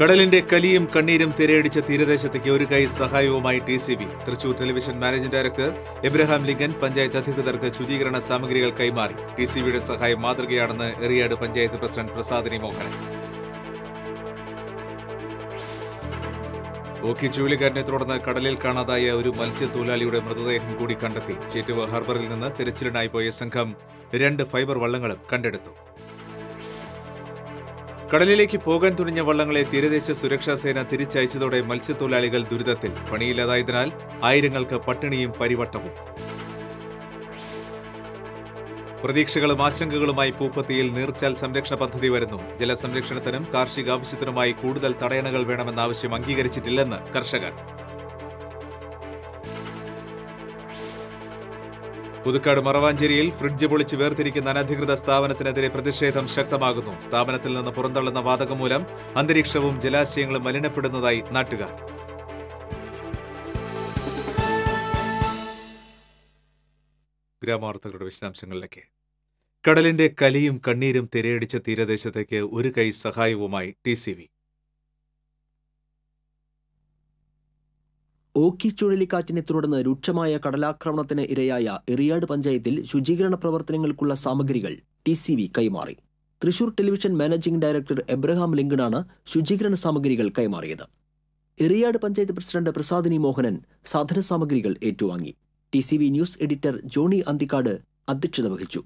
കടലിന്റെ കലിയും കണ്ണീരും തിരയടിച്ച തീരദേശത്തേക്ക് ഒരു കൈ സഹായവുമായി T C B Thrissur television managing director Abraham Lincoln panchayat അധികൃതർക്ക് ശുചീകരണ സാമഗ്രികൾ കൈമാറി ടി സി ബിയുടെ സഹായം മാതൃകയാണെന്ന് എറിയാട് പഞ്ചായത്ത് പ്രസിഡന്റ് പ്രസാദിനി മോഹനൻ ഓക്കി ചുഴലിക്കാറ്റിനെ തുടർന്ന് കടലിൽ കാണാതായ ഒരു മത്സ്യത്തൊഴിലാളിയുടെ മൃതദേഹം കൂടി കണ്ടെത്തി ചേറ്റുവ ഹാർബറിൽ നിന്ന് തിരച്ചിലിനായി പോയ സംഘം രണ്ട് ഫൈബർ വള്ളങ്ങളും കണ്ടെടുത്തു കടലിലേക്ക് പോകാൻ തുനിഞ്ഞ വള്ളങ്ങളെ തീരദേശ സുരക്ഷാ സേന തിരിച്ചയച്ചതോടെ മത്സ്യത്തൊഴിലാളികൾ ദുരിതത്തിൽ പണിയില്ലാതായതിനാൽ ആയിരങ്ങൾക്ക് പട്ടിണിയും പരിവട്ടവും പ്രതീക്ഷകളും ആശങ്കകളുമായി പൂപ്പത്തിയിൽ നീർച്ചാൽ സംരക്ഷണ പദ്ധതി വരുന്നു ജലസംരക്ഷണത്തിനും കാർഷിക ആവശ്യത്തിനുമായി കൂടുതൽ തടയണകൾ വേണമെന്ന ആവശ്യം അംഗീകരിച്ചിട്ടില്ലെന്ന് കർഷകർ പുതുക്കാട് മറവാഞ്ചേരിയിൽ ഫ്രിഡ്ജ് പൊളിച്ച് വേർതിരിക്കുന്ന അനധികൃത സ്ഥാപനത്തിനെതിരെ പ്രതിഷേധം ശക്തമാകുന്നു സ്ഥാപനത്തിൽ നിന്ന് പുറന്തള്ളുന്ന വാതകം മൂലം അന്തരീക്ഷവും ജലാശയങ്ങളും മലിനപ്പെടുന്നതായി നാട്ടുകാർ ഗ്രാമവാർത്തകളുടെ വിശദാംശങ്ങളിലേക്ക് കടലിന്റെ കലിയും കണ്ണീരും തിരയടിച്ച തീരദേശത്തേക്ക് ഒരു കൈ സഹായവുമായി ടി സി വി ഓക്കി ചുഴലിക്കാറ്റിനെ തുടർന്ന് രൂക്ഷമായ കടലാക്രമണത്തിന് ഇരയായ എറിയാട് പഞ്ചായത്തിൽ ശുചീകരണ പ്രവർത്തനങ്ങൾക്കുള്ള സാമഗ്രികൾ ടി സി വി കൈമാറി Thrissur television managing director Abraham ലിങ്കണാണ് ശുചീകരണ സാമഗ്രികൾ കൈമാറിയത് എറിയാട് പഞ്ചായത്ത് പ്രസിഡന്റ് പ്രസാദിനി മോഹനൻ സാധന സാമഗ്രികൾ ഏറ്റുവാങ്ങി T C V news editor Johnny Anthikkad അധ്യക്ഷത വഹിച്ചു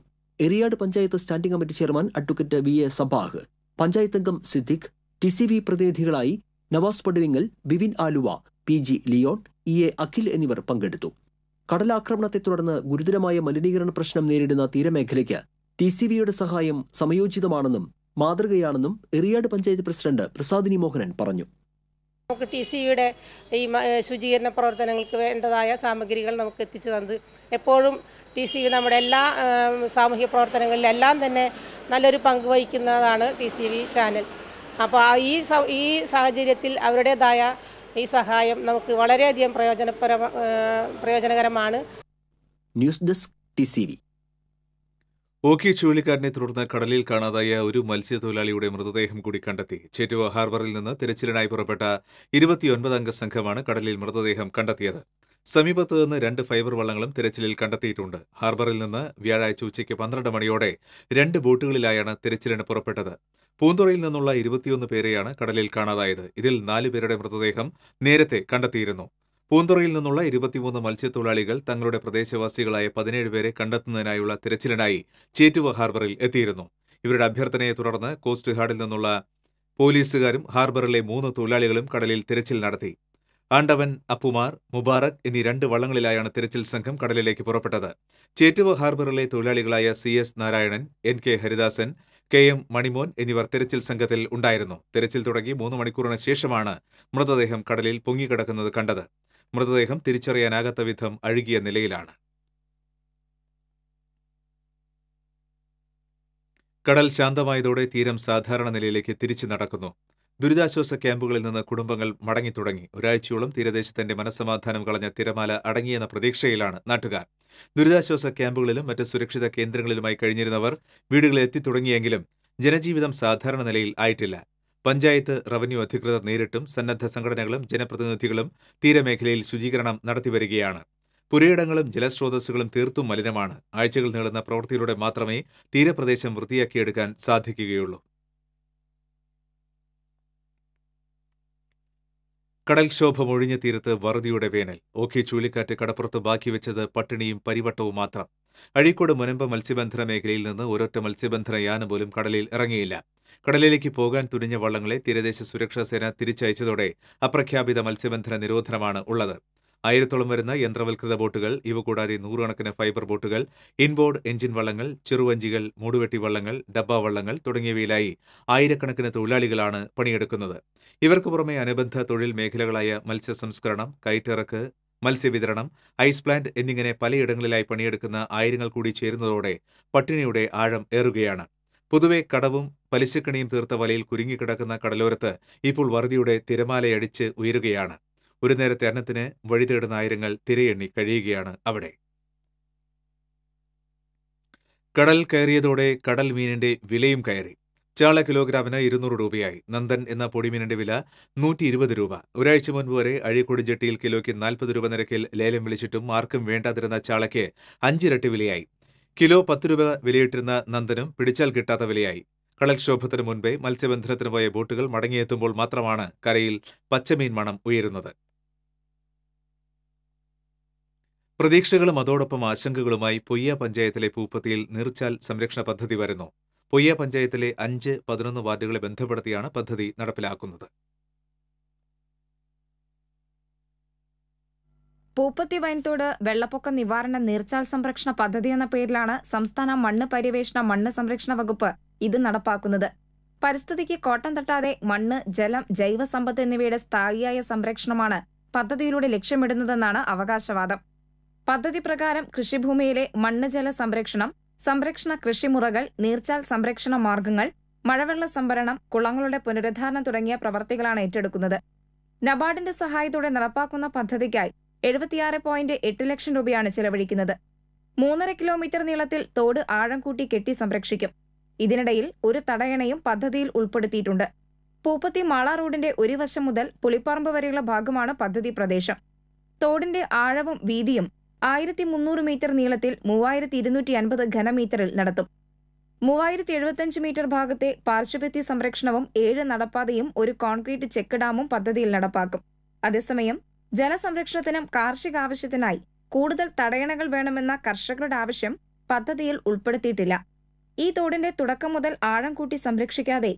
Eriyad panchayat standing committee chairman advocate V A Sabah panchayat അംഗം സിദ്ദിഖ് ടി സി വി പ്രതിനിധികളായി Navas Paduvingal Bivin Aluva P G Leon E A Akhil എന്നിവർ പങ്കെടുത്തു കടലാക്രമണത്തെ തുടർന്ന് ഗുരുതരമായ മലിനീകരണ പ്രശ്നം നേരിടുന്ന തീരമേഖലയ്ക്ക് ടി സി ബിയുടെ സഹായം സമയോചിതമാണെന്നും മാതൃകയാണെന്നും എറിയാട് പഞ്ചായത്ത് പ്രസിഡന്റ് പ്രസാദിനി മോഹനൻ പറഞ്ഞു നമുക്ക് ടി സി ബിയുടെ ഈ ശുചീകരണ പ്രവർത്തനങ്ങൾക്ക് വേണ്ടതായ സാമഗ്രികൾ നമുക്ക് എത്തിച്ചു തന്നത് എപ്പോഴും ടി സി ബി നമ്മുടെ എല്ലാ സാമൂഹ്യ പ്രവർത്തനങ്ങളിലെല്ലാം തന്നെ നല്ലൊരു പങ്ക് വഹിക്കുന്നതാണ് ടി സി ബി ചാനൽ അപ്പോൾ ഈ ഈ സാഹചര്യത്തിൽ അവരുടേതായ ഈ സഹായം നമുക്ക് വളരെയധികം പ്രയോജനപര പ്രയോജനകരമാണ് news desk T C V Ockhi ചുഴലിക്കാറ്റിനെ തുടർന്ന് കടലിൽ കാണാതായ ഒരു മത്സ്യത്തൊഴിലാളിയുടെ മൃതദേഹം കൂടി കണ്ടെത്തി ചേറ്റുവ ഹാർബറിൽ നിന്ന് തിരച്ചിലിനായി പുറപ്പെട്ട ഇരുപത്തിയൊൻപതംഗ അംഗ സംഘമാണ് കടലിൽ മൃതദേഹം കണ്ടെത്തിയത് സമീപത്ത് നിന്ന് രണ്ട് ഫൈബർ വള്ളങ്ങളും തിരച്ചിലിൽ കണ്ടെത്തിയിട്ടുണ്ട് ഹാർബറിൽ നിന്ന് വ്യാഴാഴ്ച ഉച്ചയ്ക്ക് പന്ത്രണ്ട് മണിയോടെ രണ്ട് ബോട്ടുകളിലായാണ് തിരച്ചിലിന് പുറപ്പെട്ടത് പൂന്തുറയിൽ നിന്നുള്ള ഇരുപത്തിയൊന്ന് പേരെയാണ് കടലിൽ കാണാതായത് ഇതിൽ നാല് പേരുടെ മൃതദേഹം നേരത്തെ കണ്ടെത്തിയിരുന്നു പൂന്തുറയിൽ നിന്നുള്ള ഇരുപത്തിമൂന്ന് മത്സ്യത്തൊഴിലാളികൾ തങ്ങളുടെ പ്രദേശവാസികളായ പതിനേഴ് പേരെ കണ്ടെത്തുന്നതിനായുള്ള തിരച്ചിലിനായി ചേറ്റുവ ഹാർബറിൽ എത്തിയിരുന്നു ഇവരുടെ അഭ്യർത്ഥനയെ തുടർന്ന് കോസ്റ്റ് ഗാർഡിൽ നിന്നുള്ള പോലീസുകാരും ഹാർബറിലെ മൂന്ന് തൊഴിലാളികളും കടലിൽ തിരച്ചിൽ നടത്തി ആണ്ടവൻ അപ്പുമാർ മുബാറക് എന്നീ രണ്ട് വള്ളങ്ങളിലായാണ് തിരച്ചിൽ സംഘം കടലിലേക്ക് പുറപ്പെട്ടത് ചേറ്റുവ ഹാർബറിലെ തൊഴിലാളികളായ C S Narayanan N K Haridasan K M Manimon എന്നിവർ തെരച്ചിൽ സംഘത്തിൽ ഉണ്ടായിരുന്നു തെരച്ചിൽ തുടങ്ങി മൂന്ന് മണിക്കൂറിന് ശേഷമാണ് മൃതദേഹം കടലിൽ പൊങ്ങിക്കിടക്കുന്നത് കണ്ടത് മൃതദേഹം തിരിച്ചറിയാനാകാത്ത വിധം അഴുകിയ നിലയിലാണ് കടൽ ശാന്തമായതോടെ തീരം സാധാരണ നിലയിലേക്ക് തിരിച്ചു നടക്കുന്നു ദുരിതാശ്വാസ ക്യാമ്പുകളിൽ നിന്ന് കുടുംബങ്ങൾ മടങ്ങിത്തുടങ്ങി ഒരാഴ്ചയോളം തീരദേശത്തിന്റെ മനസ്സമാധാനം കളഞ്ഞ തിരമാല അടങ്ങിയെന്ന പ്രതീക്ഷയിലാണ് നാട്ടുകാർ ദുരിതാശ്വാസ ക്യാമ്പുകളിലും മറ്റ് സുരക്ഷിത കേന്ദ്രങ്ങളിലുമായി കഴിഞ്ഞിരുന്നവർ വീടുകളിൽ എത്തിത്തുടങ്ങിയെങ്കിലും ജനജീവിതം സാധാരണ നിലയിൽ ആയിട്ടില്ല പഞ്ചായത്ത് റവന്യൂ അധികൃതർ നേരിട്ടും സന്നദ്ധ സംഘടനകളും ജനപ്രതിനിധികളും തീരമേഖലയിൽ ശുചീകരണം നടത്തിവരികയാണ് പുരയിടങ്ങളും ജലസ്രോതസ്സുകളും തീർത്തും മലിനമാണ് ആഴ്ചകൾ നീളുന്ന പ്രവൃത്തിയിലൂടെ മാത്രമേ തീരപ്രദേശം വൃത്തിയാക്കിയെടുക്കാൻ സാധിക്കുകയുള്ളൂ കടൽക്ഷോഭ ഒഴിഞ്ഞ തീരത്ത് വറുതിയുടെ വേനൽ ഓഖി ചുഴലിക്കാറ്റ് കടപ്പുറത്ത് ബാക്കി വെച്ചത് പട്ടിണിയും പരിവട്ടവും മാത്രം അഴീക്കോട് മുനമ്പ മത്സ്യബന്ധന മേഖലയിൽ നിന്ന് ഒരൊറ്റ മത്സ്യബന്ധന യാനം പോലും കടലിൽ ഇറങ്ങിയില്ല കടലിലേക്ക് പോകാൻ തുനിഞ്ഞ വള്ളങ്ങളെ തീരദേശ സുരക്ഷാ സേന തിരിച്ചയച്ചതോടെ അപ്രഖ്യാപിത മത്സ്യബന്ധന നിരോധനമാണ് ഉള്ളത് ആയിരത്തോളം വരുന്ന യന്ത്രവൽകൃത ബോട്ടുകൾ ഇവ കൂടാതെ നൂറുകണക്കിന് ഫൈബർ ബോട്ടുകൾ ഇൻബോർഡ് എഞ്ചിൻ വള്ളങ്ങൾ ചെറുവഞ്ചികൾ മൂടുവെട്ടി വള്ളങ്ങൾ വള്ളങ്ങൾ തുടങ്ങിയവയിലായി ആയിരക്കണക്കിന് തൊഴിലാളികളാണ് പണിയെടുക്കുന്നത് ഇവർക്ക് പുറമെ അനുബന്ധ തൊഴിൽ മേഖലകളായ മത്സ്യ സംസ്കരണം കയറ്റിറക്ക് മത്സ്യവിതരണം ഐസ് പ്ലാന്റ് എന്നിങ്ങനെ പലയിടങ്ങളിലായി പണിയെടുക്കുന്ന ആയിരങ്ങൾ കൂടി ചേരുന്നതോടെ പട്ടിണിയുടെ ആഴം ഏറുകയാണ് പൊതുവെ കടവും പലിശക്കണിയും തീർത്ത വലയിൽ കുരുങ്ങിക്കിടക്കുന്ന കടലോരത്ത് ഇപ്പോൾ വറുതിയുടെ തിരമാലയടിച്ച് ഉയരുകയാണ് ഒരു നേരത്തെ അന്നത്തിന് വഴി തേടുന്ന ആയിരങ്ങൾ തിരയെണ്ണി കഴിയുകയാണ് അവിടെ കടൽ കയറിയതോടെ കടൽ മീനിന്റെ വിലയും കയറി ചാള കിലോഗ്രാമിന് ഇരുന്നൂറ് രൂപയായി നന്ദൻ എന്ന പൊടിമീനിന്റെ വില നൂറ്റി ഇരുപത് രൂപ ഒരാഴ്ച മുൻപ് വരെ അഴീക്കോട് ജെട്ടിയിൽ കിലോയ്ക്ക് നാൽപ്പത് രൂപ നിരക്കിൽ ലേലം വിളിച്ചിട്ടും ആർക്കും വേണ്ടാതിരുന്ന ചാളയ്ക്ക് അഞ്ചിരട്ടി വിലയായി കിലോ പത്ത് രൂപ വിലയിട്ടിരുന്ന നന്ദനും പിടിച്ചാൽ കിട്ടാത്ത വിലയായി കടൽക്ഷോഭത്തിന് മുൻപേ മത്സ്യബന്ധനത്തിന് പോയ ബോട്ടുകൾ മടങ്ങിയെത്തുമ്പോൾ മാത്രമാണ് കരയിൽ പച്ചമീൻ മണം ഉയരുന്നത് പ്രതീക്ഷകളും അതോടൊപ്പം ആശങ്കകളുമായി പൊയ്യ പഞ്ചായത്തിലെ പൂപ്പത്തിയിൽ നീർച്ചാൽ സംരക്ഷണ പദ്ധതി വരുന്നു പൊയ്യ പഞ്ചായത്തിലെ അഞ്ച് പതിനൊന്ന് വാർഡുകളെ ബന്ധപ്പെടുത്തിയാണ് പദ്ധതി നടപ്പിലാക്കുന്നത് പൂപ്പത്തി വൈൻതോട് വെള്ളപ്പൊക്ക നിവാരണ നീർച്ചാൽ സംരക്ഷണ പദ്ധതി എന്ന പേരിലാണ് സംസ്ഥാന മണ്ണ് പര്യവേഷണ മണ്ണ് സംരക്ഷണ വകുപ്പ് ഇത് നടപ്പാക്കുന്നത് പരിസ്ഥിതിക്ക് കോട്ടം തട്ടാതെ മണ്ണ് ജലം ജൈവസമ്പത്ത് എന്നിവയുടെ സ്ഥായിയായ സംരക്ഷണമാണ് പദ്ധതിയിലൂടെ ലക്ഷ്യമിടുന്നതെന്നാണ് അവകാശവാദം പദ്ധതി പ്രകാരം കൃഷിഭൂമിയിലെ മണ്ണ് ജല സംരക്ഷണം സംരക്ഷണ കൃഷിമുറകൾ നീർച്ചാൽ സംരക്ഷണ മാർഗങ്ങൾ മഴവെള്ള സംഭരണം കുളങ്ങളുടെ പുനരുദ്ധാരണം തുടങ്ങിയ പ്രവർത്തികളാണ് ഏറ്റെടുക്കുന്നത് നബാർഡിന്റെ സഹായത്തോടെ നടപ്പാക്കുന്ന പദ്ധതിക്കായി എഴുപത്തിയാറ് പോയിന്റ് എട്ട് ലക്ഷം രൂപയാണ് ചെലവഴിക്കുന്നത് മൂന്നര കിലോമീറ്റർ നീളത്തിൽ തോട് ആഴം കൂട്ടി കെട്ടി സംരക്ഷിക്കും ഇതിനിടയിൽ ഒരു തടയണയും പദ്ധതിയിൽ ഉൾപ്പെടുത്തിയിട്ടുണ്ട് പൂപ്പത്തി മാള റോഡിന്റെ ഒരു വശം മുതൽ പുളിപ്പറമ്പ് വരെയുള്ള ഭാഗമാണ് പദ്ധതി പ്രദേശം തോടിന്റെ ആഴവും വീതിയും ആയിരത്തി മുന്നൂറ് മീറ്റർ നീളത്തിൽ മൂവായിരത്തി ഇരുന്നൂറ്റി അൻപത് ഘനമീറ്ററിൽ നടത്തും മൂവായിരത്തി എഴുപത്തഞ്ച് മീറ്റർ ഭാഗത്തെ പാർശ്വഭിത്തി സംരക്ഷണവും ഏഴ് നടപ്പാതയും ഒരു കോൺക്രീറ്റ് ചെക്ക് ഡാമും പദ്ധതിയിൽ നടപ്പാക്കും അതേസമയം ജലസംരക്ഷണത്തിനും കാർഷിക ആവശ്യത്തിനായി കൂടുതൽ തടയണകൾ വേണമെന്ന കർഷകരുടെ ആവശ്യം പദ്ധതിയിൽ ഉൾപ്പെടുത്തിയിട്ടില്ല ഈ തോടിന്റെ തുടക്കം മുതൽ ആഴം കൂട്ടി സംരക്ഷിക്കാതെ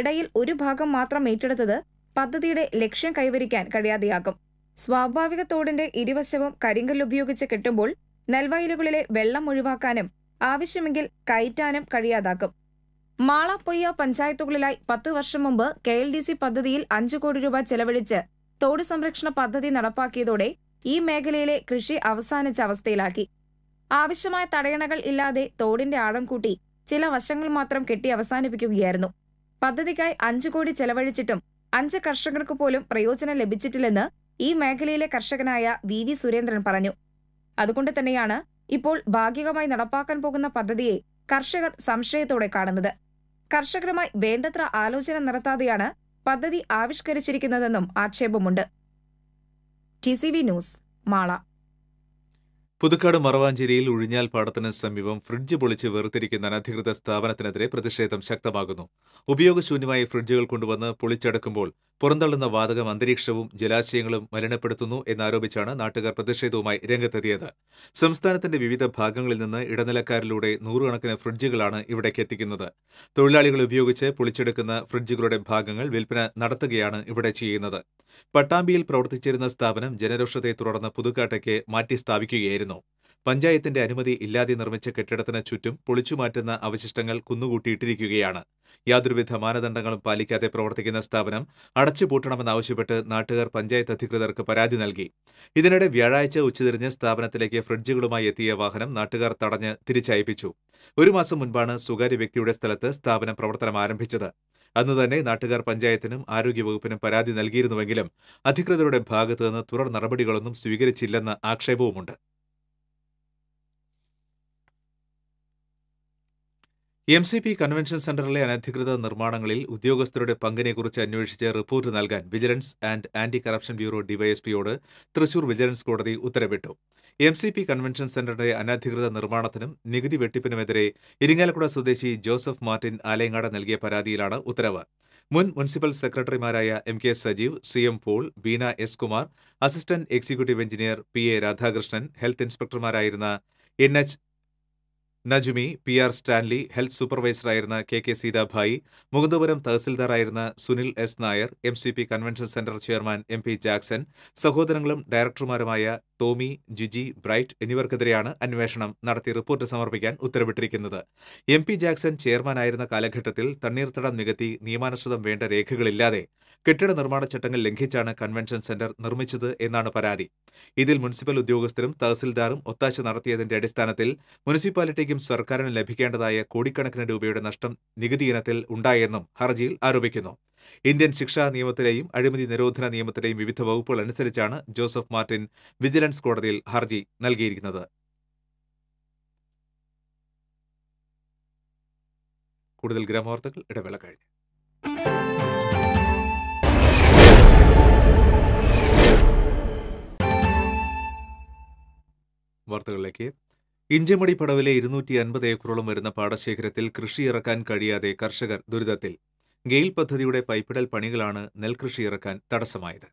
ഇടയിൽ ഒരു ഭാഗം മാത്രം ഏറ്റെടുത്തത് പദ്ധതിയുടെ ലക്ഷ്യം കൈവരിക്കാൻ കഴിയാതെയാകും സ്വാഭാവിക തോടിന്റെ ഇരുവശവും കരിങ്കല്ല് ഉപയോഗിച്ച് കെട്ടുമ്പോൾ നെൽവയലുകളിലെ വെള്ളം ഒഴിവാക്കാനും ആവശ്യമെങ്കിൽ കയറ്റാനും കഴിയാതാക്കും മാള പൊയ്യ പഞ്ചായത്തുകളിലായി പത്ത് വർഷം മുമ്പ് കെ എൽ ഡി സി പദ്ധതിയിൽ അഞ്ചു കോടി രൂപ ചെലവഴിച്ച് തോട് സംരക്ഷണ പദ്ധതി നടപ്പാക്കിയതോടെ ഈ മേഖലയിലെ കൃഷി അവസാനിച്ച അവസ്ഥയിലാക്കി ആവശ്യമായ തടയണകൾ ഇല്ലാതെ തോടിന്റെ ആഴം കൂട്ടി ചില വശങ്ങൾ മാത്രം കെട്ടി അവസാനിപ്പിക്കുകയായിരുന്നു പദ്ധതിക്കായി അഞ്ചു കോടി ചെലവഴിച്ചിട്ടും അഞ്ച് കർഷകർക്ക് പോലും പ്രയോജനം ലഭിച്ചിട്ടില്ലെന്ന് ഈ മേഖലയിലെ കർഷകനായ വി വി സുരേന്ദ്രൻ പറഞ്ഞു അതുകൊണ്ട് തന്നെയാണ് ഇപ്പോൾ ഭാഗികമായി നടപ്പാക്കാൻ പോകുന്ന പദ്ധതിയെ കർഷകർ സംശയത്തോടെ കാണുന്നത് കർഷകരുമായി വേണ്ടത്ര ആലോചന നടത്താതെയാണ് പദ്ധതി ആവിഷ്കരിച്ചിരിക്കുന്നതെന്നും ആക്ഷേപമുണ്ട് ടി ന്യൂസ് മാള പുതുക്കാട് മറവാഞ്ചേരിയിൽ ഉഴിഞ്ഞാൽ പാടത്തിന് സമീപം ഫ്രിഡ്ജ് പൊളിച്ച് വേർതിരിക്കുന്ന അനധികൃത സ്ഥാപനത്തിനെതിരെ പ്രതിഷേധം ശക്തമാകുന്നു ഉപയോഗശൂന്യമായ ഫ്രിഡ്ജുകൾ കൊണ്ടുവന്ന് പൊളിച്ചടക്കുമ്പോൾ പുറന്തള്ളുന്ന വാതകം അന്തരീക്ഷവും ജലാശയങ്ങളും മലിനപ്പെടുത്തുന്നു എന്നാരോപിച്ചാണ് നാട്ടുകാർ പ്രതിഷേധവുമായി രംഗത്തെത്തിയത് സംസ്ഥാനത്തിന്റെ വിവിധ ഭാഗങ്ങളിൽ നിന്ന് ഇടനിലക്കാരിലൂടെ നൂറുകണക്കിന് ഫ്രിഡ്ജുകളാണ് ഇവിടേക്ക് എത്തിക്കുന്നത് തൊഴിലാളികൾ ഉപയോഗിച്ച് പൊളിച്ചെടുക്കുന്ന ഫ്രിഡ്ജുകളുടെ ഭാഗങ്ങൾ വിൽപ്പന നടത്തുകയാണ് ഇവിടെ ചെയ്യുന്നത് പട്ടാമ്പിയിൽ പ്രവർത്തിച്ചിരുന്ന സ്ഥാപനം ജനരോഷത്തെ തുടർന്ന് പുതുക്കാട്ടയ്ക്ക് മാറ്റി സ്ഥാപിക്കുകയായിരുന്നു പഞ്ചായത്തിന്റെ അനുമതി ഇല്ലാതെ നിർമ്മിച്ച കെട്ടിടത്തിന് ചുറ്റും പൊളിച്ചുമാറ്റുന്ന അവശിഷ്ടങ്ങൾ കുന്നുകൂട്ടിയിട്ടിരിക്കുകയാണ് യാതൊരുവിധ മാനദണ്ഡങ്ങളും പാലിക്കാതെ പ്രവർത്തിക്കുന്ന സ്ഥാപനം അടച്ചുപൂട്ടണമെന്നാവശ്യപ്പെട്ട് നാട്ടുകാർ പഞ്ചായത്ത് അധികൃതർക്ക് പരാതി നൽകി ഇതിനിടെ വ്യാഴാഴ്ച ഉച്ചതിരിഞ്ഞ് സ്ഥാപനത്തിലേക്ക് ഫ്രിഡ്ജുകളുമായി എത്തിയ വാഹനം നാട്ടുകാർ തടഞ്ഞ് തിരിച്ചയപ്പിച്ചു ഒരു മാസം മുൻപാണ് സ്വകാര്യ വ്യക്തിയുടെ സ്ഥലത്ത് സ്ഥാപനം പ്രവർത്തനം ആരംഭിച്ചത് അന്ന് തന്നെ നാട്ടുകാർ പഞ്ചായത്തിനും ആരോഗ്യവകുപ്പിനും പരാതി നൽകിയിരുന്നുവെങ്കിലും അധികൃതരുടെ ഭാഗത്തുനിന്ന് തുടർ നടപടികളൊന്നും സ്വീകരിച്ചില്ലെന്ന ആക്ഷേപവുമുണ്ട് എം സി പി കൺവെൻഷൻ സെന്ററിലെ അനധികൃത നിർമ്മാണങ്ങളിൽ ഉദ്യോഗസ്ഥരുടെ പങ്കിനെക്കുറിച്ച് അന്വേഷിച്ച് റിപ്പോർട്ട് നൽകാൻ vigilance and anti corruption bureau ഡിവൈഎസ്പിയോട് തൃശൂർ വിജിലൻസ് കോടതി ഉത്തരവിട്ടു എം സി പി കൺവെൻഷൻ സെന്ററിന്റെ അനധികൃത നിർമ്മാണത്തിനും നികുതി വെട്ടിപ്പിനുമെതിരെ ഇരിങ്ങാലക്കുട സ്വദേശി ജോസഫ് മാർട്ടിൻ ആലയങ്ങാട് നൽകിയ പരാതിയിലാണ് ഉത്തരവ് മുൻ മുനിസിപ്പൽ സെക്രട്ടറിമാരായ M K Sajeev C M Paul Beena S Kumar assistant executive engineer P A Radhakrishnan health ഇൻസ്പെക്ടർമാരായിരുന്ന N H Najumi P R Stanley health സൂപ്പർവൈസറായിരുന്ന കെ കെ സീതാഭായി മുകുന്ദപുരം തഹസിൽദാറായിരുന്ന Sunil S Nair M C P convention centre chairman M P Jackson സഹോദരങ്ങളും ഡയറക്ടർമാരുമായ Tommy Jiji Bright എന്നിവർക്കെതിരെയാണ് അന്വേഷണം നടത്തി report സമർപ്പിക്കാൻ ഉത്തരവിട്ടിരിക്കുന്നത് എം പി ജാക്സൺ ചെയർമാനായിരുന്ന കാലഘട്ടത്തിൽ തണ്ണീർത്തടം നികത്തി നിയമാനുസൃതം വേണ്ട രേഖകളില്ലാതെ കെട്ടിട നിർമ്മാണ ചട്ടങ്ങൾ ലംഘിച്ചാണ് കൺവെൻഷൻ സെന്റർ നിർമ്മിച്ചത് എന്നാണ് പരാതി ഇതിൽ മുനിസിപ്പൽ ഉദ്യോഗസ്ഥരും തഹസിൽദാറും ഒത്താശ നടത്തിയതിന്റെ അടിസ്ഥാനത്തിൽ മുനിസിപ്പാലിറ്റിക്ക് ആദ്യം സർക്കാരിന് ലഭിക്കേണ്ടതായ കോടിക്കണക്കിന് രൂപയുടെ നഷ്ടം നികുതി ഇനത്തിൽ ഉണ്ടായെന്നും ഹർജിയിൽ ആരോപിക്കുന്നു ഇന്ത്യൻ ശിക്ഷാ നിയമത്തിലെയും അഴിമതി നിരോധന നിയമത്തിലെയും വിവിധ വകുപ്പുകൾ അനുസരിച്ചാണ് ജോസഫ് മാർട്ടിൻ വിജിലൻസ് കോടതിയിൽ ഹർജി നൽകിയിരിക്കുന്നത് കൂടുതൽ ഗ്രാമവാർത്തകൾ ഇടവേള കഴിഞ്ഞു വാർത്തകളിലേക്ക് ഇഞ്ചമടി പടവിലെ ഇരുന്നൂറ്റി അൻപത് ഏക്കറോളം വരുന്ന പാടശേഖരത്തിൽ കൃഷി ഇറക്കാൻ കഴിയാതെ കർഷകർ ദുരിതത്തിൽ ഗെയിൽ പദ്ധതിയുടെ പൈപ്പിടൽ പണികളാണ് നെൽകൃഷി ഇറക്കാൻ തടസ്സമായത്